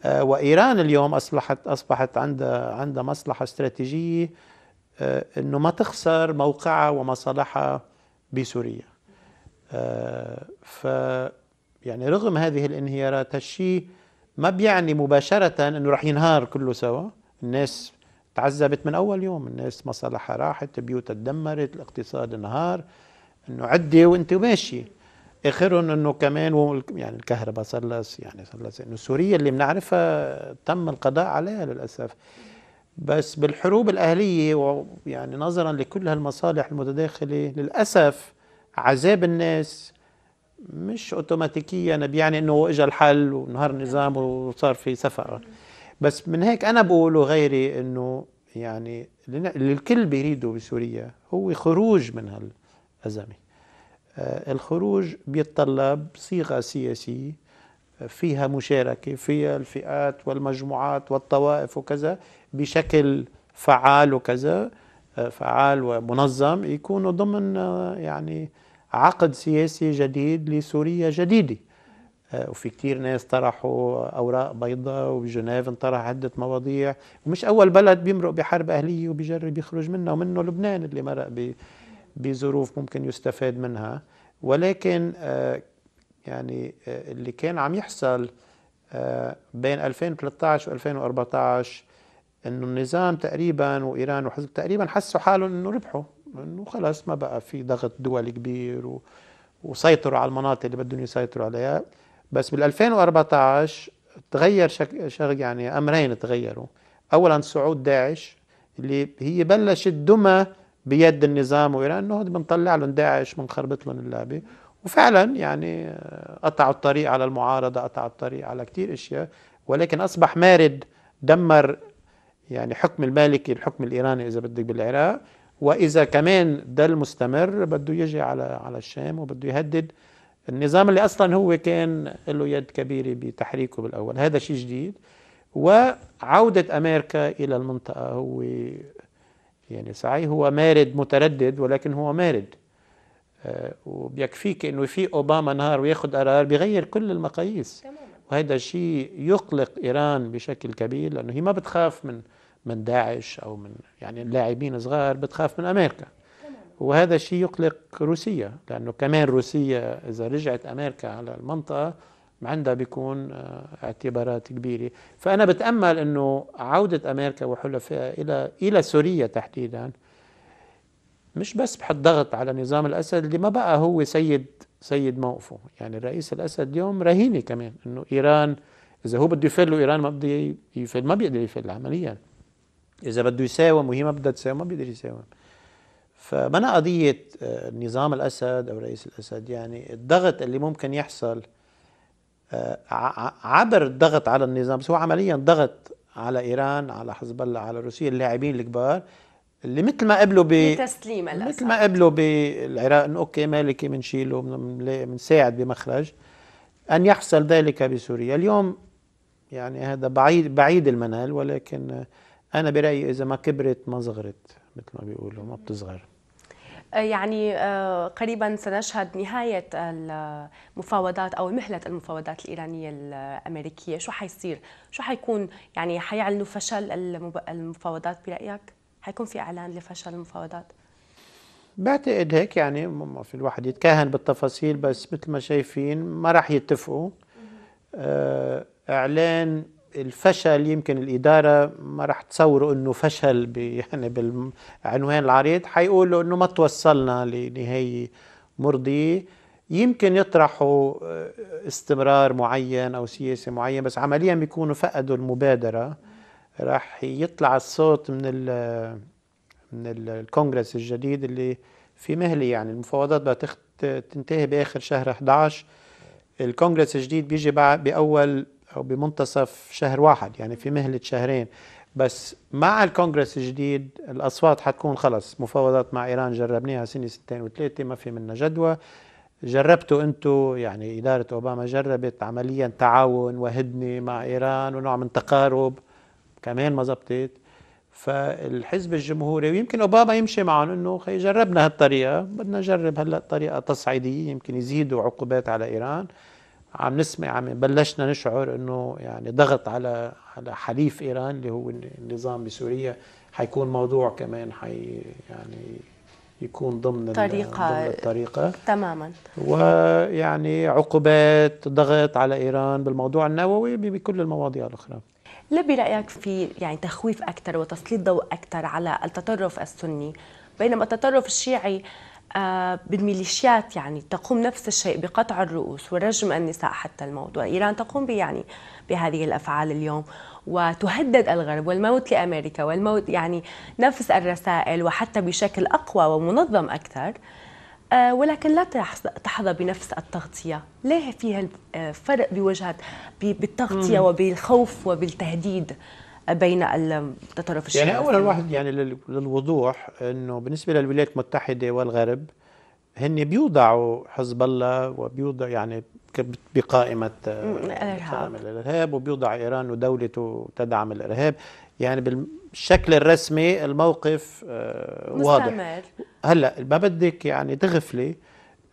آه، وإيران اليوم أصبحت أصبحت عندها عندها مصلحة استراتيجية أنه ما تخسر موقعها ومصالحها بسوريا ف يعني رغم هذه الانهيارات هالشيء ما بيعني مباشرة أنه رح ينهار كله سوا الناس تعذبت من اول يوم الناس مصالحها راحت بيوتها تدمرت الاقتصاد انهار انه عدي وانت ماشي اخرهم انه كمان يعني الكهرباء صلص يعني صلص انه سوريا اللي بنعرفها تم القضاء عليها للاسف بس بالحروب الاهليه ويعني نظرا لكل هالمصالح المتداخله للاسف عذاب الناس مش اوتوماتيكيا بيعني انه اجى الحل ونهار نظام وصار في صفقه بس من هيك أنا بقول وغيري أنه يعني اللي الكل بيريده بسوريا هو خروج من هالأزمة آه، الخروج بيتطلب صيغة سياسية فيها مشاركة فيها الفئات والمجموعات والطوائف وكذا بشكل فعال وكذا آه، فعال ومنظم يكونوا ضمن آه، يعني عقد سياسي جديد لسوريا جديده آه، وفي كتير ناس طرحوا أوراق بيضاء وبجنيف انطرح عدة مواضيع ومش أول بلد بيمرق بحرب أهلية وبيجرب يخرج منها ومنه لبنان اللي مرق بظروف ممكن يستفاد منها ولكن آه، يعني آه، اللي كان عم يحصل بين 2013 و2014 انه النظام تقريبا وايران وحزب تقريبا حسوا حالهم انه ربحوا انه خلص ما بقى في ضغط دولي كبير و... وسيطروا على المناطق اللي بدهم يسيطروا عليها بس بال 2014 تغير شك... شغ يعني امرين تغيروا اولا صعود داعش اللي هي بلشت دمى بيد النظام وايران انه بنطلع لهم داعش بنخربط لهم اللعبه وفعلا يعني آه، قطعوا الطريق على المعارضه قطعوا الطريق على كثير اشياء ولكن اصبح مارد دمر يعني حكم المالكي الحكم الايراني اذا بدك بالعراق واذا كمان ضل مستمر بده يجي على على الشام وبده يهدد النظام اللي أصلا هو كان له يد كبيرة بتحريكه بالأول هذا شيء جديد وعودة أمريكا إلى المنطقة هو يعني سعي هو مارد متردد ولكن هو مارد أه وبيكفيك انه يفيق اوباما نهار وياخذ قرار بيغير كل المقاييس وهذا شيء يقلق ايران بشكل كبير لانه هي ما بتخاف من من داعش او من يعني لاعبين صغار بتخاف من امريكا وهذا الشيء يقلق روسيا لأنه كمان روسيا إذا رجعت أمريكا على المنطقة عندها بيكون آه، اعتبارات كبيرة فأنا بتأمل أنه عودة أمريكا وحلفائها إلى إلى سوريا تحديدا مش بس بحط ضغط على نظام الأسد اللي ما بقى هو سيد سيد موقفه يعني الرئيس الأسد اليوم رهينة كمان أنه إيران إذا هو بده يفل وإيران ما بده يفل ما بيقدر يفل عمليا إذا بده يساوم وهي ما بدها تساوم ما بيقدر يساوم فمنع قضية آه، نظام الأسد أو رئيس الأسد يعني الضغط اللي ممكن يحصل آه، عبر الضغط على النظام بس هو عمليا ضغط على إيران على حزب الله على روسيا اللاعبين الكبار اللي مثل ما قبلوا ب تسليم الاسد مثل ما قبلوا بالعراق انه اوكي مالكي بنشيله بنساعد بمخرج ان يحصل ذلك بسوريا اليوم يعني هذا بعيد بعيد المنال ولكن انا برايي اذا ما كبرت ما صغرت مثل ما بيقولوا ما بتصغر آه، يعني آه، قريبا سنشهد نهاية المفاوضات أو مهلة المفاوضات الإيرانية الأمريكية شو حيصير؟ شو حيكون يعني حيعلنوا فشل المفاوضات برأيك؟ حيكون في إعلان لفشل المفاوضات؟ بعتقد هيك يعني ما في الواحد يتكهن بالتفاصيل بس مثل ما شايفين ما راح يتفقوا آه، إعلان الفشل يمكن الإدارة ما راح تصوروا أنه فشل يعني بالعنوان العريض حيقولوا أنه ما توصلنا لنهاية مرضية يمكن يطرحوا آه، استمرار معين أو سياسة معين بس عمليا بيكونوا فقدوا المبادرة راح يطلع الصوت من ال من الكونغرس الجديد اللي في مهله يعني المفاوضات بتنتهي تنتهي باخر شهر 11 الكونغرس الجديد بيجي باول أو بمنتصف شهر واحد يعني في مهلة شهرين بس مع الكونغرس الجديد الأصوات حتكون خلص مفاوضات مع إيران جربناها سنة سنتين وثلاثة ما في منها جدوى جربتوا انتم يعني إدارة أوباما جربت عمليا تعاون وهدنة مع إيران ونوع من تقارب كمان ما زبطت فالحزب الجمهوري ويمكن اوباما يمشي معهم انه خي جربنا هالطريقه بدنا نجرب هلا طريقه تصعيديه يمكن يزيدوا عقوبات على ايران عم نسمع عم بلشنا نشعر انه يعني ضغط على على حليف ايران اللي هو النظام بسوريا حيكون موضوع كمان حي يعني يكون ضمن طريقة ضمن الطريقة تماما ويعني عقوبات ضغط على إيران بالموضوع النووي بكل المواضيع الأخرى لا برأيك في يعني تخويف أكثر وتسليط ضوء أكثر على التطرف السني بينما التطرف الشيعي آه، بالميليشيات يعني تقوم نفس الشيء بقطع الرؤوس ورجم النساء حتى الموت وإيران تقوم يعني بهذه الأفعال اليوم وتهدد الغرب والموت لأمريكا والموت يعني نفس الرسائل وحتى بشكل أقوى ومنظم أكثر آه، ولكن لا تحظى بنفس التغطية ليه فيها الفرق آه، بوجهة بالتغطية وبالخوف وبالتهديد بين التطرف الشيعي يعني اولا واحد يعني للوضوح انه بالنسبه للولايات المتحده والغرب هن بيوضعوا حزب الله وبيوضع يعني بقائمة آه، الإرهاب الإرهاب وبيوضع إيران ودولته تدعم الإرهاب يعني بالشكل الرسمي الموقف آه، مستمر. واضح هلا ما بدك يعني تغفلي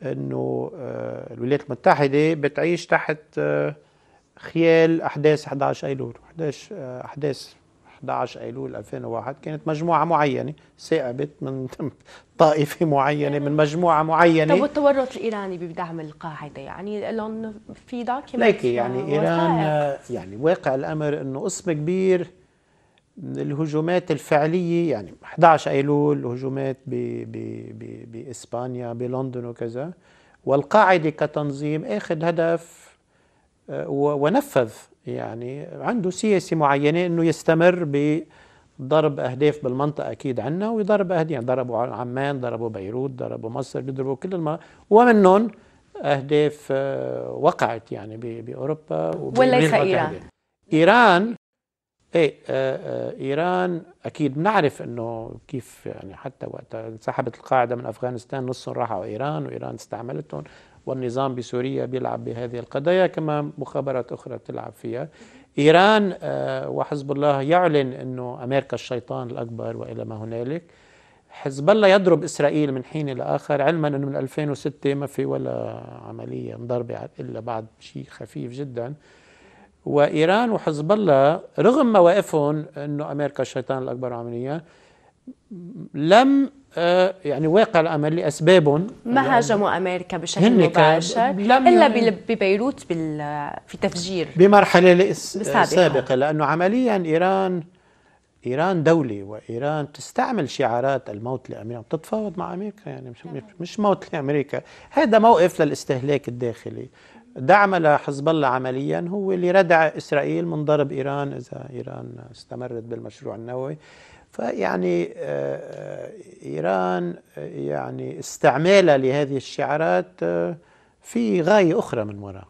انه آه، الولايات المتحده بتعيش تحت خيال احداث 11 ايلول 11 احداث 11 ايلول 2001 كانت مجموعه معينه سائبت من طائفه معينه من مجموعه معينه طب والتورط الايراني بدعم القاعده يعني لهم في ذاك ليكي يعني ايران يعني واقع الامر انه قسم كبير من الهجومات الفعليه يعني 11 ايلول هجومات ب ب ب باسبانيا بلندن وكذا والقاعده كتنظيم اخذ هدف ونفذ يعني عنده سياسة معينة أنه يستمر بضرب أهداف بالمنطقة أكيد عنا ويضرب أهداف يعني ضربوا عمان ضربوا بيروت ضربوا مصر بيضربوا كل الم... ومنهم أهداف آه، وقعت يعني بأوروبا وليس إيران إيران ايه آه، آه، ايران اكيد بنعرف انه كيف يعني حتى وقت انسحبت القاعده من افغانستان نصهم راحوا ايران وايران استعملتهم والنظام بسوريا بيلعب بهذه القضايا كما مخابرات أخرى تلعب فيها إيران آه، وحزب الله يعلن أنه أمريكا الشيطان الأكبر وإلى ما هنالك حزب الله يضرب إسرائيل من حين إلى آخر علما أنه من 2006 ما في ولا عملية مضربة إلا بعد شيء خفيف جدا وإيران وحزب الله رغم مواقفهم أنه أمريكا الشيطان الأكبر عمليا لم آه، يعني واقع الامل لاسباب ما هاجموا امريكا بشكل مباشر الا يعني ببيروت في تفجير بمرحله سابقة. سابقه لانه عمليا ايران ايران دوله وايران تستعمل شعارات الموت لامريكا بتتفاوض مع امريكا يعني مش مش, مش موت لامريكا هذا موقف للاستهلاك الداخلي دعم لحزب الله عمليا هو لردع اسرائيل من ضرب ايران اذا ايران استمرت بالمشروع النووي فيعني آه، آه، إيران آه، يعني استعمالها لهذه الشعارات في غاية أخرى من وراء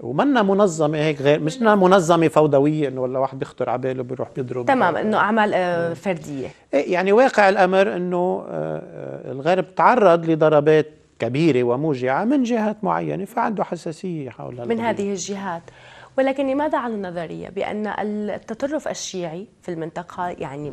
ومنا منظمة هيك غير مش نعم منظمة فوضوية انه والله واحد بيخطر على باله بيروح بيضرب تمام انه اعمال فردية إيه، يعني واقع الامر انه الغرب تعرض لضربات كبيرة وموجعة من جهات معينة فعنده حساسية حول من هذه الجهات ولكن ماذا عن النظرية بأن التطرف الشيعي في المنطقة يعني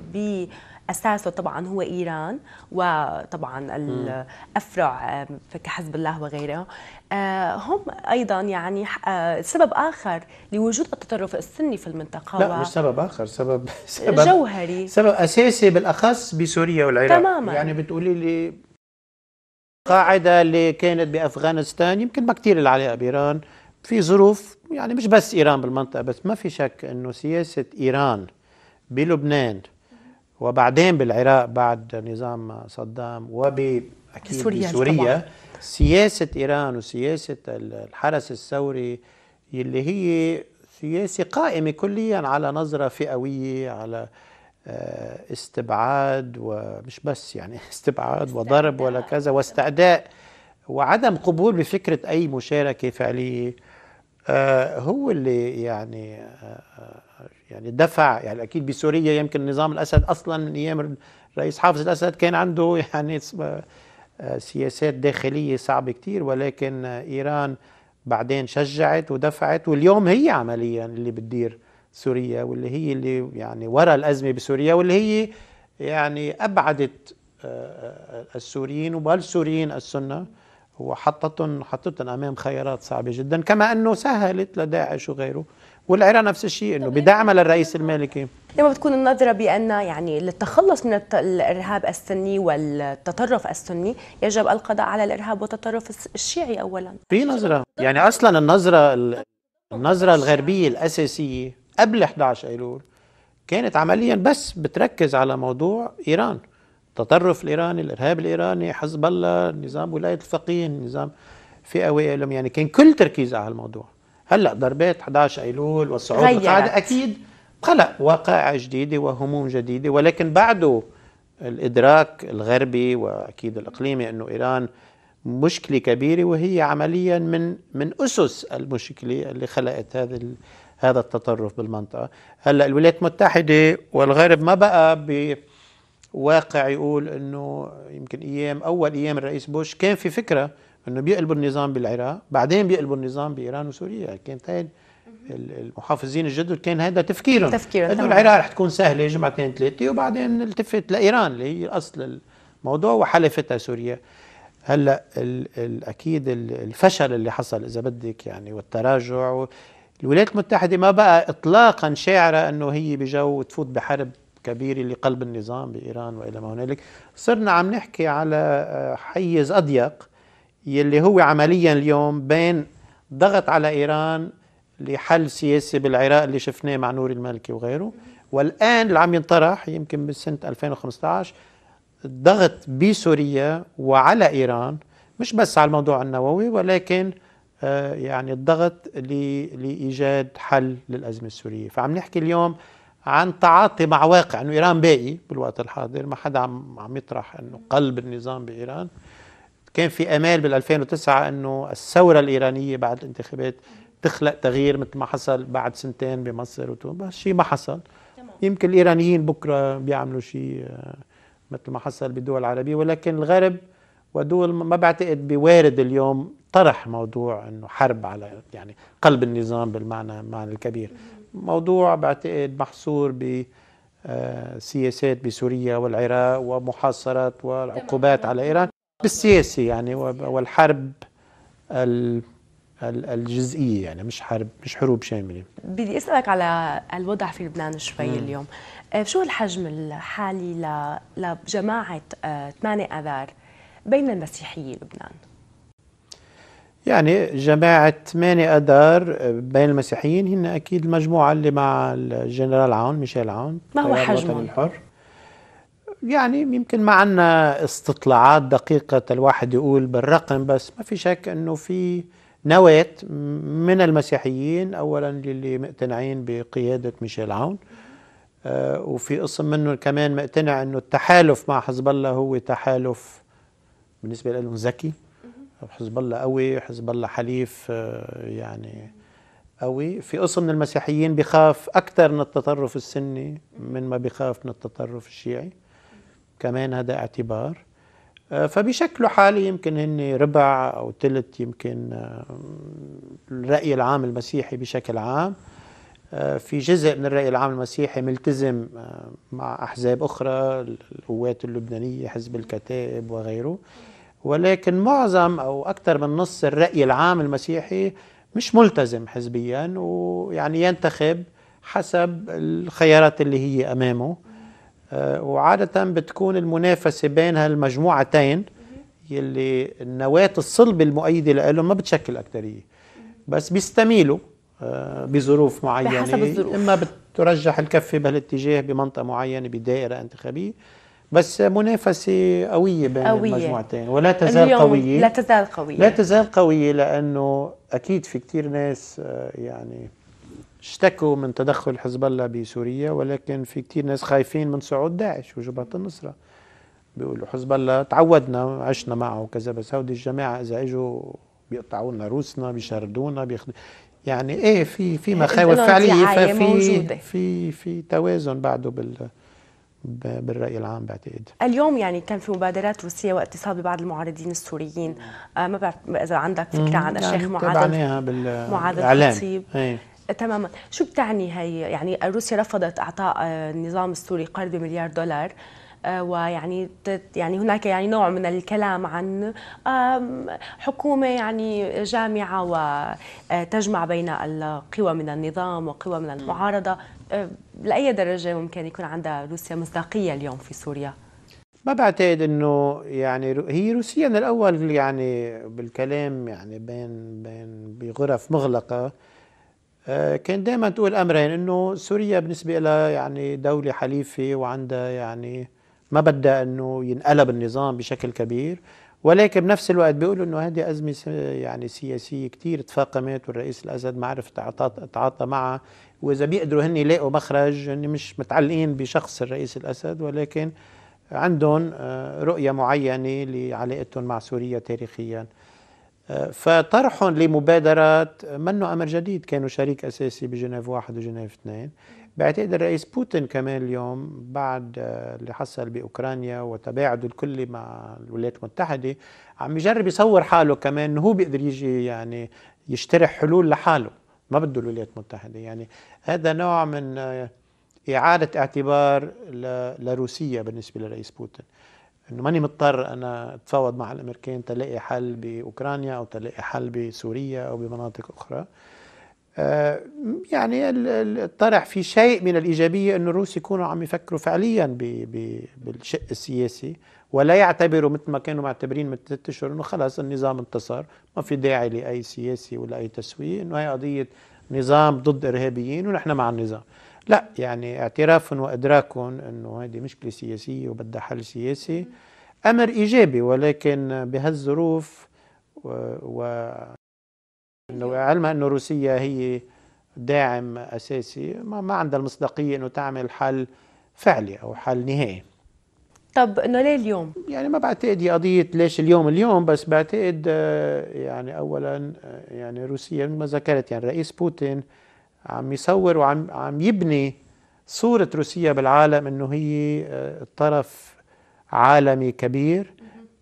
بأساسه طبعا هو إيران وطبعا الأفرع كحزب الله وغيره آه، هم أيضا يعني آه، سبب آخر لوجود التطرف السني في المنطقة لا مش سبب آخر سبب, سبب جوهري سبب أساسي بالأخص بسوريا والعراق تماما يعني بتقولي لي قاعدة اللي كانت بأفغانستان يمكن ما كتير العلاقة بإيران في ظروف يعني مش بس إيران بالمنطقة بس ما في شك أنه سياسة إيران بلبنان وبعدين بالعراق بعد نظام صدام وب أكيد بسوريا, بسوريا سياسة إيران وسياسة الحرس الثوري اللي هي سياسة قائمة كليا على نظرة فئوية على آه، استبعاد ومش بس يعني استبعاد وضرب ولا كذا واستعداء وعدم قبول بفكرة أي مشاركة فعلية آه، هو اللي يعني آه، يعني دفع يعني اكيد بسوريا يمكن نظام الاسد اصلا من ايام الرئيس حافظ الاسد كان عنده يعني آه، سياسات داخليه صعبه كثير ولكن ايران بعدين شجعت ودفعت واليوم هي عمليا اللي بتدير سوريا واللي هي اللي يعني وراء الازمه بسوريا واللي هي يعني ابعدت السوريين وبالسوريين السنه وحطتهم حطتهم امام خيارات صعبه جدا كما انه سهلت لداعش وغيره والعراق نفس الشيء انه بدعمها للرئيس المالكي لما بتكون النظرة بأن يعني للتخلص من الإرهاب السني والتطرف السني يجب القضاء على الإرهاب والتطرف الشيعي أولا في نظرة يعني أصلا النظرة النظرة الغربية الأساسية قبل 11 أيلول كانت عمليا بس بتركز على موضوع إيران التطرف الايراني الارهاب الايراني حزب الله نظام ولايه الفقيه نظام فئوي لهم يعني كان كل تركيز على هالموضوع هلا ضربات 11 ايلول والصعود هذا اكيد خلق واقع جديده وهموم جديده ولكن بعده الادراك الغربي واكيد الاقليمي انه ايران مشكله كبيره وهي عمليا من من اسس المشكله اللي خلقت هذا هذا التطرف بالمنطقه هلا الولايات المتحده والغرب ما بقى ب واقع يقول انه يمكن ايام اول ايام الرئيس بوش كان في فكره انه بيقلبوا النظام بالعراق بعدين بيقلبوا النظام بايران وسوريا كانت هاي المحافظين الجدد كان هذا تفكيرهم تفكيرهم انه العراق رح تكون سهله جمعتين ثلاثه وبعدين نلتفت لايران اللي هي اصل الموضوع وحلفتها سوريا هلا الـ الـ اكيد الفشل اللي حصل اذا بدك يعني والتراجع الولايات المتحده ما بقى اطلاقا شاعره انه هي بجو تفوت بحرب كبيرة لقلب النظام بإيران وإلى ما هنالك صرنا عم نحكي على آه، حيز أضيق يلي هو عمليا اليوم بين ضغط على إيران لحل سياسي بالعراق اللي شفناه مع نور المالكي وغيره والآن اللي عم ينطرح يمكن بسنة 2015 الضغط بسوريا وعلى إيران مش بس على الموضوع النووي ولكن آه، يعني الضغط لإيجاد حل للأزمة السورية فعم نحكي اليوم عن تعاطي مع واقع انه ايران باقي بالوقت الحاضر ما حدا عم عم يطرح انه قلب النظام بايران كان في امال بال 2009 انه الثوره الايرانيه بعد الانتخابات تخلق تغيير مثل ما حصل بعد سنتين بمصر وتونس شيء ما حصل يمكن الايرانيين بكره بيعملوا شيء آه، مثل ما حصل بالدول العربيه ولكن الغرب ودول ما بعتقد بوارد اليوم طرح موضوع انه حرب على يعني قلب النظام بالمعنى المعنى الكبير موضوع بعتقد محصور بسياسات آه، بسوريا والعراق ومحاصرات والعقوبات على إيران بالسياسة يعني والحرب الجزئية يعني مش حرب مش حروب شاملة بدي أسألك على الوضع في لبنان شوي م. اليوم آه، شو الحجم الحالي لجماعة 8 آه، آذار بين المسيحيين لبنان؟ يعني جماعة 8 أدار بين المسيحيين هن أكيد المجموعة اللي مع الجنرال عون ميشيل عون ما هو حجمه؟ الحر يعني يمكن ما عندنا استطلاعات دقيقة الواحد يقول بالرقم بس ما في شك أنه في نواة من المسيحيين أولا اللي مقتنعين بقيادة ميشيل عون آه وفي قسم منهم كمان مقتنع أنه التحالف مع حزب الله هو تحالف بالنسبة لهم ذكي حزب الله قوي حزب الله حليف آه، يعني قوي في قسم من المسيحيين بخاف أكثر من التطرف السني من ما بخاف من التطرف الشيعي كمان هذا اعتبار آه، فبيشكلوا حالي يمكن هن ربع أو ثلث يمكن آه، الرأي العام المسيحي بشكل عام في جزء من الرأي العام المسيحي ملتزم مع أحزاب أخرى القوات اللبنانية حزب الكتائب وغيره ولكن معظم أو أكثر من نص الرأي العام المسيحي مش ملتزم حزبيا ويعني ينتخب حسب الخيارات اللي هي أمامه آه، وعادة بتكون المنافسة بين هالمجموعتين يلي النواة الصلبة المؤيدة لهم ما بتشكل اكثريه بس بيستميلوا آه، بظروف معينة حسب الظروف. إما بترجح الكفة بهالاتجاه بمنطقة معينة بدائرة انتخابية بس منافسة قوية بين قوية. المجموعتين ولا تزال قوية لا تزال قوية لا تزال قوية لأنه أكيد في كتير ناس آه، يعني اشتكوا من تدخل حزب الله بسوريا ولكن في كتير ناس خايفين من صعود داعش وجبهة النصرة بيقولوا حزب الله تعودنا عشنا معه وكذا بس هودي الجماعة إذا إجوا بيقطعوا لنا روسنا بيشردونا بيخد... يعني ايه في في إيه، مخاوف فعليه ففي في في توازن بعده بال بالرأي العام بعتقد اليوم يعني كان في مبادرات روسية واتصال ببعض المعارضين السوريين آه ما بعرف إذا عندك فكرة عن الشيخ يعني معاذ معاذ الخطيب تماما شو بتعني هي يعني روسيا رفضت اعطاء آه، النظام السوري قرض بمليار دولار آه، ويعني يعني هناك يعني نوع من الكلام عن حكومه يعني جامعه وتجمع آه، بين القوى من النظام وقوى من المعارضه أه، لأي درجة ممكن يكون عندها روسيا مصداقية اليوم في سوريا؟ ما بعتقد انه يعني هي روسيا من الاول يعني بالكلام يعني بين بين بغرف مغلقه أه، كان دائما تقول امرين انه سوريا بالنسبه لها يعني دوله حليفه وعندها يعني ما بدها انه ينقلب النظام بشكل كبير ولكن بنفس الوقت بيقولوا انه هذه ازمه يعني سياسيه كثير تفاقمت والرئيس الاسد ما عرف تعاطى معها واذا بيقدروا هن يلاقوا مخرج هن مش متعلقين بشخص الرئيس الاسد ولكن عندهم آه، رؤيه معينه لعلاقتهم مع سوريا تاريخيا آه، فطرحهم لمبادرات منه امر جديد كانوا شريك اساسي بجنيف واحد وجنيف اثنين بعتقد الرئيس بوتين كمان اليوم بعد آه، اللي حصل باوكرانيا وتباعده الكلي مع الولايات المتحده عم يجرب يصور حاله كمان انه هو بيقدر يجي يعني يشترح حلول لحاله ما بده الولايات المتحدة يعني هذا نوع من آه، إعادة اعتبار لروسيا بالنسبة للرئيس بوتين انه ماني مضطر انا اتفاوض مع الامريكان تلاقي حل باوكرانيا او تلاقي حل بسوريا او بمناطق اخرى آه، يعني الطرح في شيء من الإيجابية أن الروس يكونوا عم يفكروا فعليا بالشق السياسي ولا يعتبروا مثل ما كانوا معتبرين من ثلاثة أشهر أنه خلاص النظام انتصر ما في داعي لأي سياسي ولا أي تسوية أنه هي قضية نظام ضد إرهابيين ونحن مع النظام لا يعني اعترافهم وإدراكهم أنه هذه مشكلة سياسية وبدها حل سياسي أمر إيجابي ولكن بهالظروف و, و... انه علمها انه روسيا هي داعم اساسي ما, ما عندها المصداقيه انه تعمل حل فعلي او حل نهائي طب انه ليه اليوم؟ يعني ما بعتقد هي قضيه ليش اليوم اليوم بس بعتقد آه، يعني اولا آه، يعني روسيا ما ذكرت يعني الرئيس بوتين عم يصور وعم عم يبني صوره روسيا بالعالم انه هي آه، طرف عالمي كبير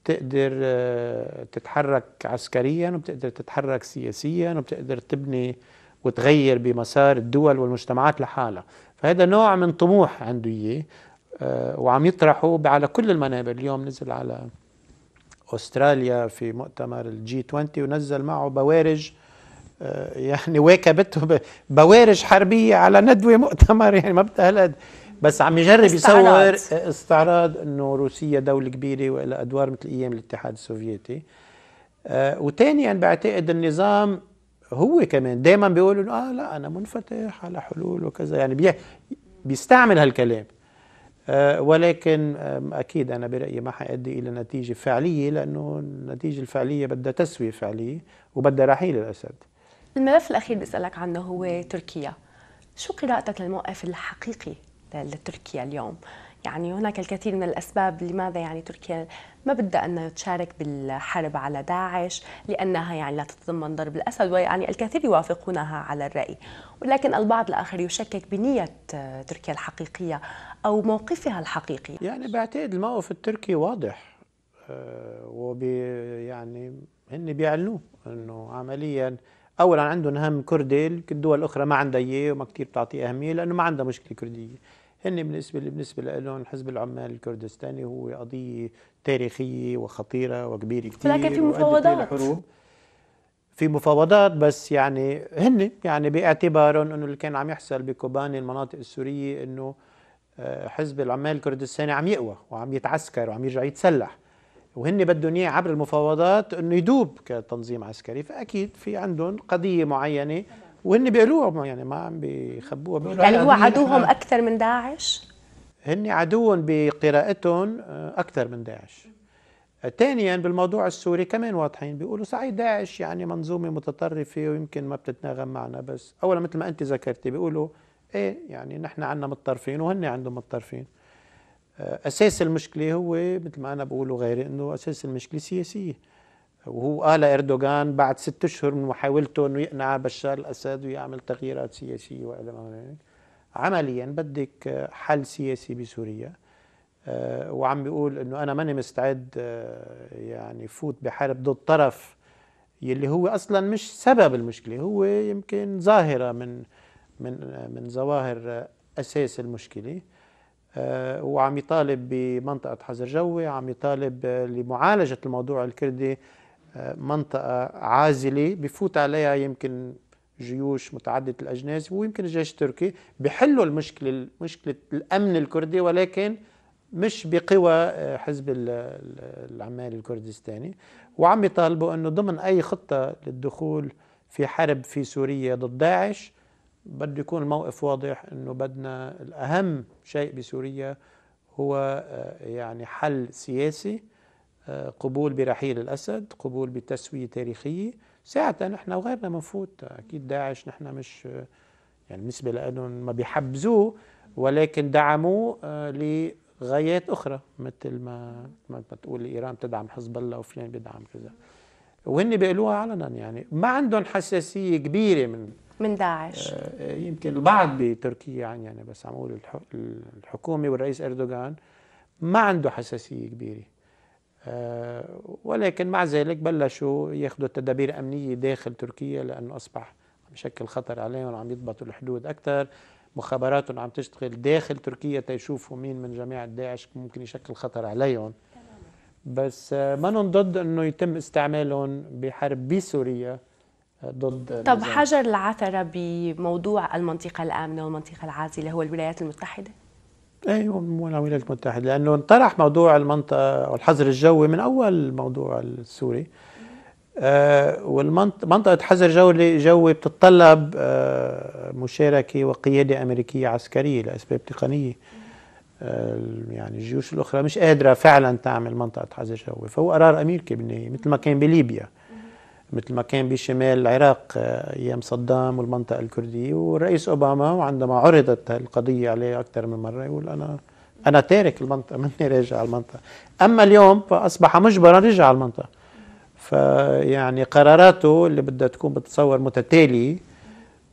بتقدر آه، تتحرك عسكريا وبتقدر تتحرك سياسيا وبتقدر تبني وتغير بمسار الدول والمجتمعات لحالها فهذا نوع من طموح عنده اياه آه، وعم يطرحه على كل المنابر اليوم نزل على استراليا في مؤتمر الجي 20 ونزل معه بوارج آه، يعني واكبته بوارج حربيه على ندوه مؤتمر يعني ما بتهلد بس عم يجرب يصور استعراض انه روسيا دوله كبيره والى ادوار مثل ايام الاتحاد السوفيتي آه وثانيا بعتقد النظام هو كمان دائما بيقول انه اه لا انا منفتح على حلول وكذا يعني بي بيستعمل هالكلام آه ولكن اكيد انا برايي ما حيؤدي الى نتيجه فعليه لانه النتيجه الفعليه بدها تسويه فعليه وبدها رحيل الاسد الملف الاخير بدي اسالك عنه هو تركيا شو قراءتك للموقف الحقيقي لتركيا اليوم يعني هناك الكثير من الأسباب لماذا يعني تركيا ما بدها أن تشارك بالحرب على داعش لأنها يعني لا تتضمن ضرب الأسد ويعني الكثير يوافقونها على الرأي ولكن البعض الآخر يشكك بنية آه، تركيا الحقيقية أو موقفها الحقيقي يعني بعتقد الموقف التركي واضح أه يعني هن بيعلنوه انه عمليا اولا عندهم هم كردي الدول الاخرى ما عندها اياه وما كثير بتعطيه اهميه لانه ما عندها مشكله كرديه هن بالنسبه بالنسبه لهم حزب العمال الكردستاني هو قضيه تاريخيه وخطيره وكبيره كثير لكن في مفاوضات في مفاوضات بس يعني هن يعني باعتبارهم انه اللي كان عم يحصل بكوباني المناطق السوريه انه آه، حزب العمال الكردستاني عم يقوى وعم يتعسكر وعم يرجع يتسلح وهن بدهم اياه عبر المفاوضات انه يدوب كتنظيم عسكري فاكيد في عندهم قضيه معينه وهن بيقولوها يعني ما عم بيخبوها بيقولوا يعني هو عدوهم اكثر من داعش؟ هن عدوهم بقراءتهم آه، اكثر من داعش ثانيا بالموضوع السوري كمان واضحين بيقولوا صحيح داعش يعني منظومه متطرفه ويمكن ما بتتناغم معنا بس اولا مثل ما انت ذكرتي بيقولوا ايه يعني نحن عندنا متطرفين وهن عندهم متطرفين آه، اساس المشكله هو مثل ما انا بقوله غيري انه اساس المشكله سياسيه وهو قال اردوغان بعد ست اشهر من محاولته انه يقنع بشار الاسد ويعمل تغييرات سياسيه والى ما هنالك عمليا بدك حل سياسي بسوريا آه، وعم بيقول انه انا ماني مستعد آه، يعني فوت بحرب ضد طرف يلي هو اصلا مش سبب المشكله هو يمكن ظاهره من من من ظواهر اساس المشكله آه، وعم يطالب بمنطقه حظر جوي عم يطالب لمعالجه الموضوع الكردي منطقة عازلة بفوت عليها يمكن جيوش متعددة الأجناس ويمكن الجيش التركي بحلوا المشكلة مشكلة الأمن الكردي ولكن مش بقوى آه، حزب العمال الكردستاني وعم يطالبوا أنه ضمن أي خطة للدخول في حرب في سوريا ضد داعش بده يكون الموقف واضح أنه بدنا الأهم شيء بسوريا هو آه، يعني حل سياسي قبول برحيل الأسد قبول بتسوية تاريخية ساعتها نحن وغيرنا منفوت أكيد داعش نحن مش يعني بالنسبة لهم ما بيحبزوه ولكن دعموه آه، لغايات أخرى مثل ما ما تقول إيران تدعم حزب الله وفلان بيدعم كذا وهن بيقولوها علنا يعني ما عندهم حساسية كبيرة من من داعش آه، يمكن البعض بتركيا يعني, يعني بس عم اقول الحكومه والرئيس اردوغان ما عنده حساسيه كبيره آه، ولكن مع ذلك بلشوا ياخذوا تدابير أمنية داخل تركيا لأنه أصبح عم يشكل خطر عليهم عم يضبطوا الحدود أكثر مخابراتهم عم تشتغل داخل تركيا تيشوفوا مين من جماعة داعش ممكن يشكل خطر عليهم بس آه، ما ضد انه يتم استعمالهم بحرب بسوريا آه، ضد طب حجر العثرة بموضوع المنطقة الآمنة والمنطقة العازلة هو الولايات المتحدة؟ اي أيوة، من الولايات المتحده لانه انطرح موضوع المنطقه او الحظر الجوي من اول الموضوع السوري آه والمنطقه حظر جوي جوي بتتطلب آه مشاركه وقياده امريكيه عسكريه لاسباب تقنيه آه، يعني الجيوش الاخرى مش قادره فعلا تعمل منطقه حظر جوي فهو قرار امريكي بالنهايه مثل ما كان بليبيا مثل ما كان بشمال العراق آه، ايام صدام والمنطقه الكرديه والرئيس اوباما وعندما عرضت القضيه عليه اكثر من مره يقول انا انا تارك المنطقه ماني راجع على المنطقه اما اليوم فاصبح مجبرا رجع على المنطقه فيعني قراراته اللي بدها تكون بتصور متتاليه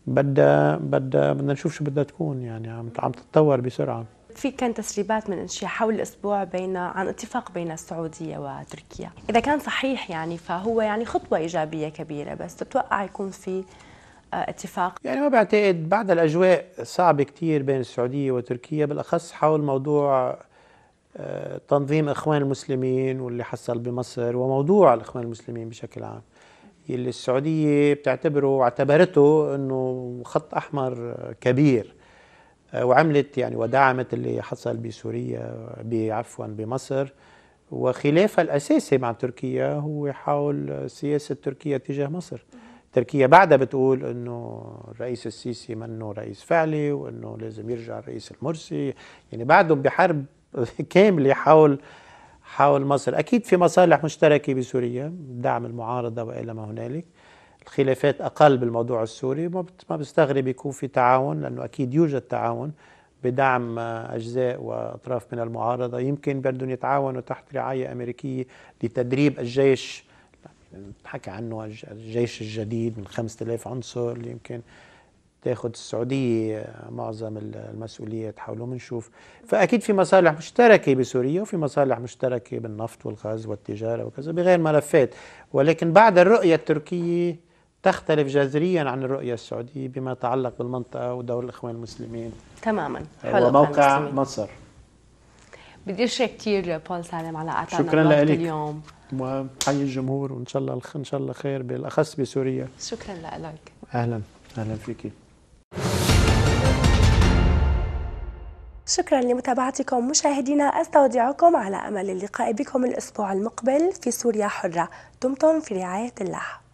بدها بدها بدنا نشوف شو بدها تكون يعني عم عم تتطور بسرعه في كان تسريبات من شيء حول الاسبوع بين عن اتفاق بين السعوديه وتركيا اذا كان صحيح يعني فهو يعني خطوه ايجابيه كبيره بس تتوقع يكون في آه، اتفاق يعني ما بعتقد بعد الاجواء صعبه كثير بين السعوديه وتركيا بالاخص حول موضوع آه، تنظيم اخوان المسلمين واللي حصل بمصر وموضوع الاخوان المسلمين بشكل عام اللي السعوديه بتعتبره واعتبرته انه خط احمر آه، كبير آه، وعملت يعني ودعمت اللي حصل بسوريا عفوا بمصر وخلافها الأساسي مع تركيا هو حول سياسة تركيا تجاه مصر تركيا بعدها بتقول انه الرئيس السيسي منه رئيس فعلي وانه لازم يرجع الرئيس المرسي يعني بعدهم بحرب كامله حول حول مصر اكيد في مصالح مشتركه بسوريا دعم المعارضه والى ما هنالك الخلافات أقل بالموضوع السوري ما بستغرب يكون في تعاون لأنه أكيد يوجد تعاون بدعم أجزاء وأطراف من المعارضة يمكن بدهم يتعاونوا تحت رعاية أمريكية لتدريب الجيش حكى عنه الجيش الجديد من 5000 عنصر اللي يمكن تاخذ السعودية معظم المسؤوليات حوله بنشوف فأكيد في مصالح مشتركة بسوريا وفي مصالح مشتركة بالنفط والغاز والتجارة وكذا بغير ملفات ولكن بعد الرؤية التركية تختلف جذريا عن الرؤية السعودية بما يتعلق بالمنطقة ودور الإخوان المسلمين تماما وموقع مصر بدي اشكرك كثير بول سالم على اعطائنا شكرا لك اليوم وحي الجمهور وان شاء الله ان شاء الله خير بالاخص بسوريا شكرا لك اهلا اهلا فيكي شكرا لمتابعتكم مشاهدينا استودعكم على امل اللقاء بكم الاسبوع المقبل في سوريا حره دمتم في رعايه الله